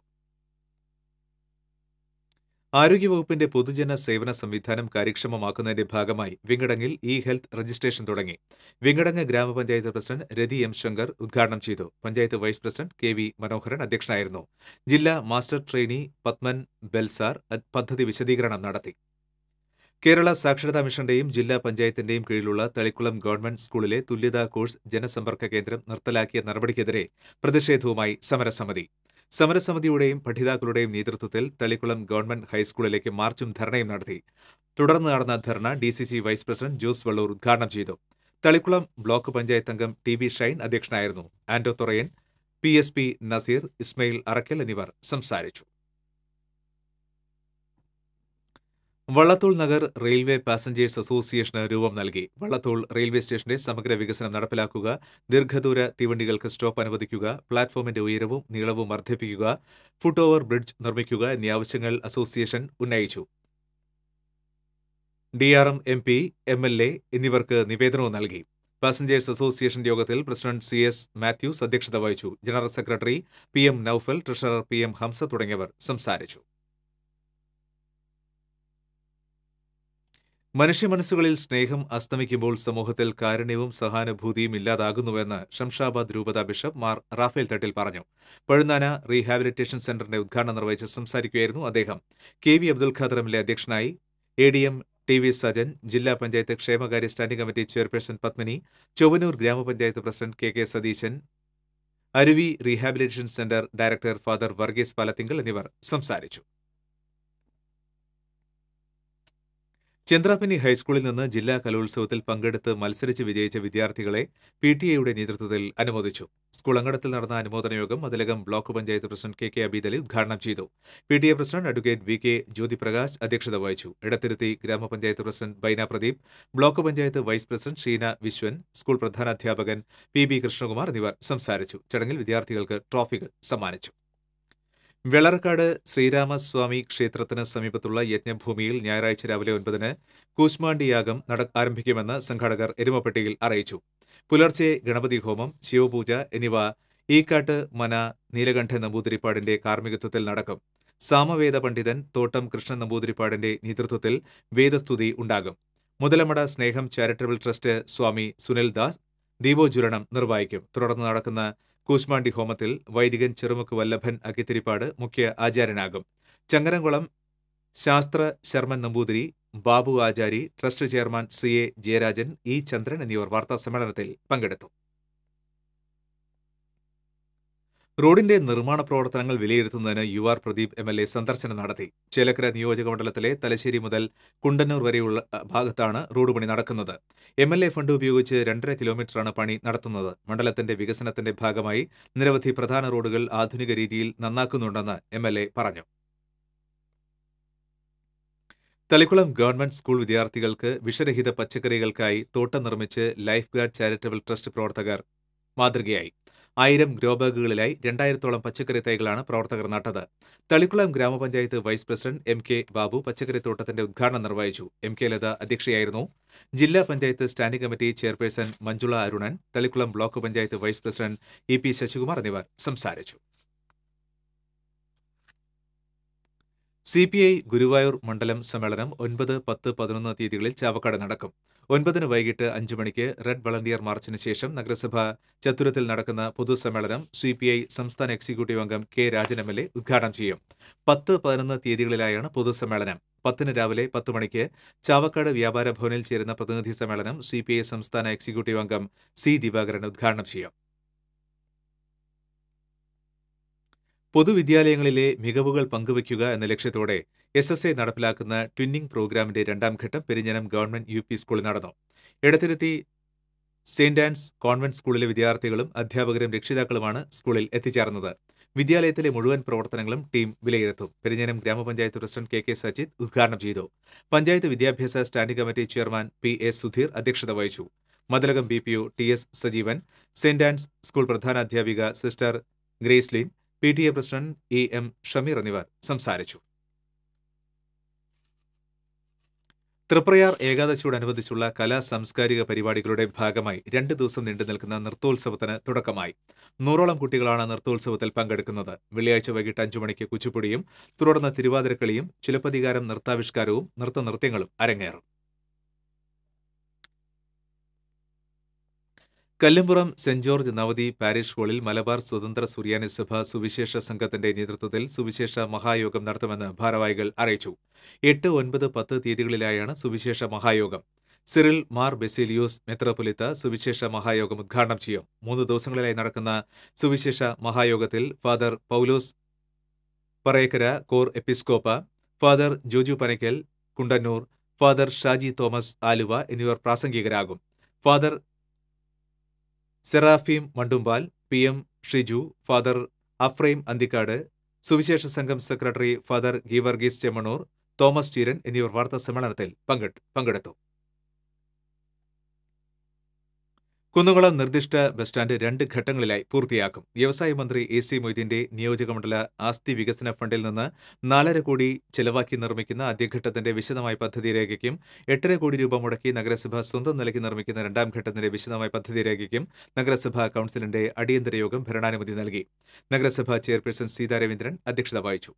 ആരോഗ്യവകുപ്പിന്റെ പൊതുജന സേവന സംവിധാനം കാര്യക്ഷമമാക്കുന്നതിന്റെ ഭാഗമായി വിങ്ങടങ്ങിൽ ഇ ഹെൽത്ത് രജിസ്ട്രേഷൻ തുടങ്ങി വിങ്ങടങ്ങ് ഗ്രാമപഞ്ചായത്ത് പ്രസിഡന്റ് രതി എം ശങ്കർ ഉദ്ഘാടനം ചെയ്തു panchayat vice president K V Manoharan അധ്യക്ഷനായിരുന്നു ജില്ലാ മാസ്റ്റർ ട്രെയിനി പത്മൻ ബെൽസാർ പദ്ധതി വിശദീകരണം നടത്തി കേരള സാക്ഷരതാ മിഷന്റെയും ജില്ലാ പഞ്ചായത്തിന്റെയും കീഴിലുള്ള തളിക്കുളം ഗവൺമെന്റ് സ്കൂളിലെ തുല്യതാ കോഴ്സ് ജനസമ്പർക്ക കേന്ദ്രം നിർത്തലാക്കിയ നടപടിക്കെതിരെ പ്രതിഷേധവുമായി സമരസമിതി സമരസമിതിയുടെയും പഠിതാക്കളുടെയും നേതൃത്വത്തിൽ തളിക്കുളം ഗവൺമെന്റ് ഹൈസ്കൂളിലേക്ക് മാർച്ചും ധർണയും നടത്തി തുടർന്ന് നടന്ന dharna D C C vice president Jose Valloor ഉദ്ഘാടനം ചെയ്തു തളിക്കുളം ബ്ലോക്ക് പഞ്ചായത്ത് അംഗം ടി വി ഷൈൻ അധ്യക്ഷനായിരുന്നു Anto Thorayan P S P Nazeer Ismail Arakkal എന്നിവർ സംസാരിച്ചു വള്ളത്തോൾ നഗർ റെയിൽവേ പാസഞ്ചേഴ്സ് അസോസിയേഷന് രൂപം നൽകി വള്ളത്തോൾ റെയിൽവേ സ്റ്റേഷന്റെ സമഗ്ര വികസനം നടപ്പിലാക്കുക ദീർഘദൂര തീവണ്ടികൾക്ക് സ്റ്റോപ്പ് അനുവദിക്കുക പ്ലാറ്റ്ഫോമിന്റെ ഉയരവും നീളവും വർദ്ധിപ്പിക്കുക ഫുട് ഓവർ ബ്രിഡ്ജ് നിർമ്മിക്കുക എന്നീ ആവശ്യങ്ങൾ അസോസിയേഷൻ ഉന്നയിച്ചു DRM M P M L A എന്നിവർക്ക് നിവേദനവും നൽകി പാസഞ്ചേഴ്സ് അസോസിയേഷൻ യോഗത്തിൽ പ്രസിഡന്റ് സി എസ് മാത്യൂസ് അധ്യക്ഷത വഹിച്ചു general secretary P M Noufal treasurer P M Hamza തുടങ്ങിയവർ സംസാരിച്ചു മനുഷ്യ മനസ്സുകളിൽ സ്നേഹം അസ്തമിക്കുമ്പോൾ സമൂഹത്തിൽ കാരുണ്യവും സഹാനുഭൂതിയും ഇല്ലാതാകുന്നുവെന്ന് ഷംഷാബാദ് രൂപത ബിഷപ്പ് മാർ റാഫേൽ തട്ടിൽ പറഞ്ഞു പഴുന്നാന റീഹാബിലിറ്റേഷൻ സെന്ററിന്റെ ഉദ്ഘാടനം നിർവഹിച്ച് സംസാരിക്കുകയായിരുന്നു അദ്ദേഹം K V Abdul Khader M L അധ്യക്ഷനായി A D M T V Sajan ജില്ലാ പഞ്ചായത്ത് ക്ഷേമകാര്യ standing committee chairperson Padmini Chowwanur ഗ്രാമപഞ്ചായത്ത് president K K Satheesan Aruvi rehabilitation centre director father Varghese Palathingal എന്നിവർ സംസാരിച്ചു ചന്ദ്രാപിനി ഹൈസ്കൂളിൽ നിന്ന് ജില്ലാ കലോത്സവത്തിൽ പങ്കെടുത്ത് മത്സരിച്ച് വിജയിച്ച വിദ്യാർത്ഥികളെ പി ടി എയുടെ നേതൃത്വത്തിൽ അനുമോദിച്ചു സ്കൂൾ അങ്കണത്തിൽ നടന്ന അനുമോദന യോഗം അതിലകം block panchayat president K K Abeedali ഉദ്ഘാടനം ചെയ്തു P T A president advocate V K Jyothiprakash അധ്യക്ഷത വഹിച്ചു ഇടത്തിരുത്തി ഗ്രാമപഞ്ചായത്ത് president Baina Pradeep block panchayat vice president Sheena Viswan school പ്രധാനാധ്യാപകൻ പി ബി കൃഷ്ണകുമാർ എന്നിവർ സംസാരിച്ചു ചടങ്ങിൽ വിദ്യാർത്ഥികൾക്ക് ട്രോഫികൾ സമ്മാനിച്ചു വിളർക്കാട് ശ്രീരാമസ്വാമി ക്ഷേത്രത്തിന് സമീപത്തുള്ള യജ്ഞഭൂമിയിൽ ഞായറാഴ്ച രാവിലെ ഒൻപതിന് കൂശ്മാണ്ടി യാഗം നട ആരംഭിക്കുമെന്ന് സംഘാടകർ എരുമപ്പെട്ടിയിൽ അറിയിച്ചു പുലർച്ചെ ഗണപതി ഹോമം ശിവപൂജ എന്നിവ ഈക്കാട്ട് മന നീലകണ്ഠ നമ്പൂതിരിപ്പാടിന്റെ കാർമ്മികത്വത്തിൽ നടക്കും സാമവേദ പണ്ഡിതൻ തോട്ടം കൃഷ്ണൻ നമ്പൂതിരിപ്പാടിന്റെ നേതൃത്വത്തിൽ വേദസ്തുതി ഉണ്ടാകും മുതലമട സ്നേഹം ചാരിറ്റബിൾ ട്രസ്റ്റ് സ്വാമി സുനിൽ ദാസ് ദീപോജ്വലനം നിർവഹിക്കും തുടർന്ന് നടക്കുന്ന കൂശ്മാണ്ടി ഹോമത്തിൽ വൈദികൻ ചെറുമുക്ക് വല്ലഭൻ അക്കിത്തിരിപ്പാട് മുഖ്യ ആചാര്യനാകും ചങ്ങരംകുളം ശാസ്ത്ര Sharman Namboothiri Babu Achari trust chairman C A Jayarajan E Chandran എന്നിവർ വാർത്താ സമ്മേളനത്തിൽ പങ്കെടുത്തു റോഡിന്റെ നിർമ്മാണ പ്രവർത്തനങ്ങൾ വിലയിരുത്തുന്നതിന് U R Pradeep M L A സന്ദർശനം നടത്തി ചേലക്കര നിയോജക മണ്ഡലത്തിലെ തലശ്ശേരി മുതൽ കുണ്ടന്നൂർ വരെയുള്ള ഭാഗത്താണ് റോഡ് പണി നടക്കുന്നത് എം എൽ എ ഫണ്ട് ഉപയോഗിച്ച് രണ്ടര കിലോമീറ്ററാണ് പണി നടത്തുന്നത് മണ്ഡലത്തിന്റെ വികസനത്തിന്റെ ഭാഗമായി നിരവധി പ്രധാന റോഡുകൾ ആധുനിക രീതിയിൽ നന്നാക്കുന്നുണ്ടെന്ന് എം എൽ എ പറഞ്ഞു തളിക്കുളം ഗവൺമെന്റ് സ്കൂൾ വിദ്യാർത്ഥികൾക്ക് വിഷരഹിത പച്ചക്കറികൾക്കായി തോട്ടം നിർമ്മിച്ച് ലൈഫ് ഗാർഡ് ചാരിറ്റബിൾ ട്രസ്റ്റ് പ്രവർത്തകർ മാതൃകയായി ആയിരം ഗ്രോ ബാഗുകളിലായി രണ്ടായിരത്തോളം പച്ചക്കറി തൈകളാണ് പ്രവർത്തകർ നട്ടത് തളിക്കുളം ഗ്രാമപഞ്ചായത്ത് vice president M K Babu പച്ചക്കറി തോട്ടത്തിന്റെ ഉദ്ഘാടനം നിർവഹിച്ചു എം കെ ലത അധ്യക്ഷയായിരുന്നു ജില്ലാ panchayat standing committee chairperson Manjula Arunan Thalikulam block panchayat vice president E P Sasikumar എന്നിവർ സംസാരിച്ചു സി പി ഐ ഗുരുവായൂർ മണ്ഡലം സമ്മേളനം ഒൻപത് പത്ത് പതിനൊന്ന് തീയതികളിൽ ചാവക്കാട് നടക്കും ഒൻപതിന് വൈകിട്ട് അഞ്ചു മണിക്ക് റെഡ് വളണ്ടിയർ മാർച്ചിന് ശേഷം നഗരസഭ ചത്തുരത്തിൽ നടക്കുന്ന പൊതുസമ്മേളനം സി പി ഐ സംസ്ഥാന എക്സിക്യൂട്ടീവ് അംഗം K Rajan M L A ഉദ്ഘാടനം ചെയ്യും പത്ത് പതിനൊന്ന് തീയതികളിലായാണ് പൊതുസമ്മേളനം പത്തിന് രാവിലെ പത്ത് മണിക്ക് ചാവക്കാട് വ്യാപാര ഭവനിൽ ചേരുന്ന പ്രതിനിധി സമ്മേളനം സി സംസ്ഥാന എക്സിക്യൂട്ടീവ് അംഗം സി ദിവാകരൻ ഉദ്ഘാടനം ചെയ്യും പൊതുവിദ്യാലയങ്ങളിലെ മികവുകൾ പങ്കുവയ്ക്കുക എന്ന ലക്ഷ്യത്തോടെ എസ് എസ് എ നടപ്പിലാക്കുന്ന ട്വിന്നിംഗ് പ്രോഗ്രാമിന്റെ രണ്ടാം ഘട്ടം പെരിഞ്ഞനം ഗവൺമെന്റ് യു പി സ്കൂളിൽ നടന്നു ഇടത്തിരുത്തി സെന്റ് ആൻസ് കോൺവെന്റ് സ്കൂളിലെ വിദ്യാർത്ഥികളും അധ്യാപകരും രക്ഷിതാക്കളുമാണ് സ്കൂളിൽ എത്തിച്ചേർന്നത് വിദ്യാലയത്തിലെ മുഴുവൻ പ്രവർത്തനങ്ങളും ടീം വിലയിരുത്തും പെരിഞ്ഞനം ഗ്രാമപഞ്ചായത്ത് പ്രസിഡന്റ് കെ കെ സജിത് ഉദ്ഘാടനം ചെയ്തു പഞ്ചായത്ത് വിദ്യാഭ്യാസ standing committee chairman P A Sudheer അധ്യക്ഷത വഹിച്ചു Mathilakam B P O T S Sajeevan saint Ann's school അധ്യാപിക sister Gracelin P T A president A M Shameer എന്നിവർ സംസാരിച്ചു തൃപ്രയാർ ഏകാദശിയോടനുബന്ധിച്ചുള്ള കലാ സാംസ്കാരിക പരിപാടികളുടെ ഭാഗമായി രണ്ട് ദിവസം നീണ്ടു നിൽക്കുന്ന നൃത്തോത്സവത്തിന് തുടക്കമായി നൂറോളം കുട്ടികളാണ് നൃത്തോത്സവത്തിൽ പങ്കെടുക്കുന്നത് വെള്ളിയാഴ്ച വൈകിട്ട് അഞ്ചു മണിക്ക് കുച്ചുപുടിയും തുടർന്ന് തിരുവാതിരക്കളിയും ചിലപ്പതികാരം നൃത്താവിഷ്കാരവും നൃത്തനൃത്യങ്ങളും അരങ്ങേറും കല്ലുംപുറം സെന്റ് ജോർജ് നവതി പാരിഷ് ഹാളിൽ മലബാർ സ്വതന്ത്ര സുറിയാനി സഭ സുവിശേഷ സംഘത്തിന്റെ നേതൃത്വത്തിൽ സുവിശേഷ മഹായോഗം നടത്തുമെന്ന് ഭാരവാഹികൾ അറിയിച്ചു എട്ട് ഒൻപത് പത്ത് തീയതികളിലായാണ് സുവിശേഷ മഹായോഗം സിറിൽ മാർ ബെസിലിയോസ് മെത്രോപൊലിത്ത സുവിശേഷ മഹായോഗം ഉദ്ഘാടനം ചെയ്യും മൂന്ന് ദിവസങ്ങളിലായി നടക്കുന്ന സുവിശേഷ മഹായോഗത്തിൽ father Paulose Parayakkara Cor Episcopa father Joju Panakkal Kundannoor father Shaji Thomas Aluva എന്നിവർ പ്രാസംഗികരാകും father Seraphim Mandumpal P M Shiju father Aphrem Anthikkad സുവിശേഷ സംഘം secretary father Geevarghese Chemmanur Thomas Cheeran എന്നിവർ വാർത്താ സമ്മേളനത്തിൽ പങ്കെടുത്തു കുന്നുകുളം നിർദ്ദിഷ്ട ബസ് സ്റ്റാൻഡ് രണ്ട് ഘട്ടങ്ങളിലായി പൂർത്തിയാക്കും വ്യവസായ മന്ത്രി എ സി മൊയ്തീന്റെ നിയോജകമണ്ഡല ആസ്തി വികസന ഫണ്ടിൽ നിന്ന് നാലര കോടി ചെലവാക്കി നിർമ്മിക്കുന്ന ആദ്യഘട്ടത്തിന്റെ വിശദമായ പദ്ധതി രേഖയ്ക്കും എട്ടര കോടി രൂപ മുടക്കി നഗരസഭ സ്വന്തം നിലയ്ക്ക് നിർമ്മിക്കുന്ന രണ്ടാം ഘട്ടത്തിന്റെ വിശദമായ പദ്ധതി രേഖയ്ക്കും നഗരസഭാ കൌൺസിലിന്റെ അടിയന്തര യോഗം ഭരണാനുമതി നൽകി നഗരസഭാ ചെയർപേഴ്സൺ സീതാരവീന്ദ്രൻ രവീന്ദ്രൻ അധ്യക്ഷത വഹിച്ചു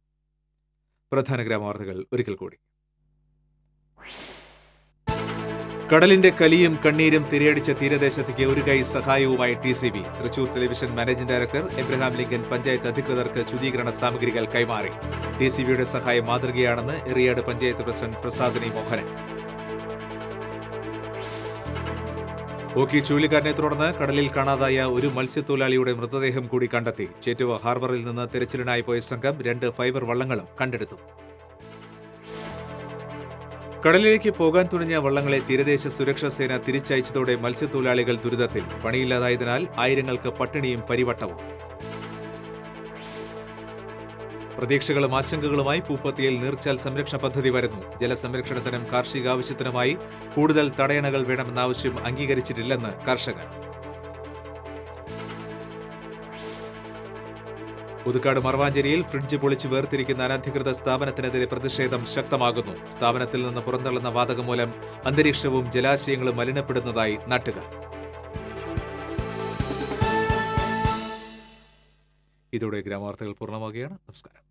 പ്രധാന ഗ്രാമവാർത്തകൾ ഒരിക്കൽ കൂടി കടലിന്റെ കലിയും കണ്ണീരും തിരയടിച്ച തീരദേശത്തേക്ക് ഒരു കൈ സഹായവുമായി T C B Thrissur television managing director Abraham Lincoln panchayat അധികൃതർക്ക് ശുചീകരണ സാമഗ്രികൾ കൈമാറി ടി സി ബിയുടെ സഹായം മാതൃകയാണെന്ന് എറിയാട് പഞ്ചായത്ത് പ്രസിഡന്റ് പ്രസാദിനി മോഹനൻ ഓക്കി ചുഴലിക്കാറ്റിനെ തുടർന്ന് കടലിൽ കാണാതായ ഒരു മത്സ്യത്തൊഴിലാളിയുടെ മൃതദേഹം കൂടി കണ്ടെത്തി ചേറ്റുവ ഹാർബറിൽ നിന്ന് തിരച്ചിലിനായി പോയ സംഘം രണ്ട് ഫൈബർ വള്ളങ്ങളും കണ്ടെടുത്തു കടലിലേക്ക് പോകാൻ തുടങ്ങിയ വള്ളങ്ങളെ തീരദേശ സുരക്ഷാ സേന തിരിച്ചയച്ചതോടെ മത്സ്യത്തൊഴിലാളികൾ ദുരിതത്തിൽ പണിയില്ലാതായതിനാൽ ആയിരങ്ങൾക്ക് പട്ടിണിയും പരിവട്ടവും പ്രതീക്ഷകളും ആശങ്കകളുമായി പൂപ്പത്തിയിൽ നീർച്ചാൽ സംരക്ഷണ പദ്ധതി വരുന്നു ജലസംരക്ഷണത്തിനും കാർഷിക ആവശ്യത്തിനുമായി കൂടുതൽ തടയണകൾ വേണമെന്ന ആവശ്യം അംഗീകരിച്ചിട്ടില്ലെന്ന് കർഷകർ പുതുക്കാട് മർവാഞ്ചേരിയിൽ ഫ്രിഡ്ജ് പൊളിച്ച് വേർതിരിക്കുന്ന അനധികൃത സ്ഥാപനത്തിനെതിരെ പ്രതിഷേധം ശക്തമാകുന്നു സ്ഥാപനത്തിൽ നിന്ന് പുറന്തള്ളുന്ന മൂലം അന്തരീക്ഷവും ജലാശയങ്ങളും മലിനപ്പെടുന്നതായി നാട്ടുകാർ ഇതോടെ ഗ്രാമവാർത്തകൾ പൂർണ്ണമാകുകയാണ് നമസ്കാരം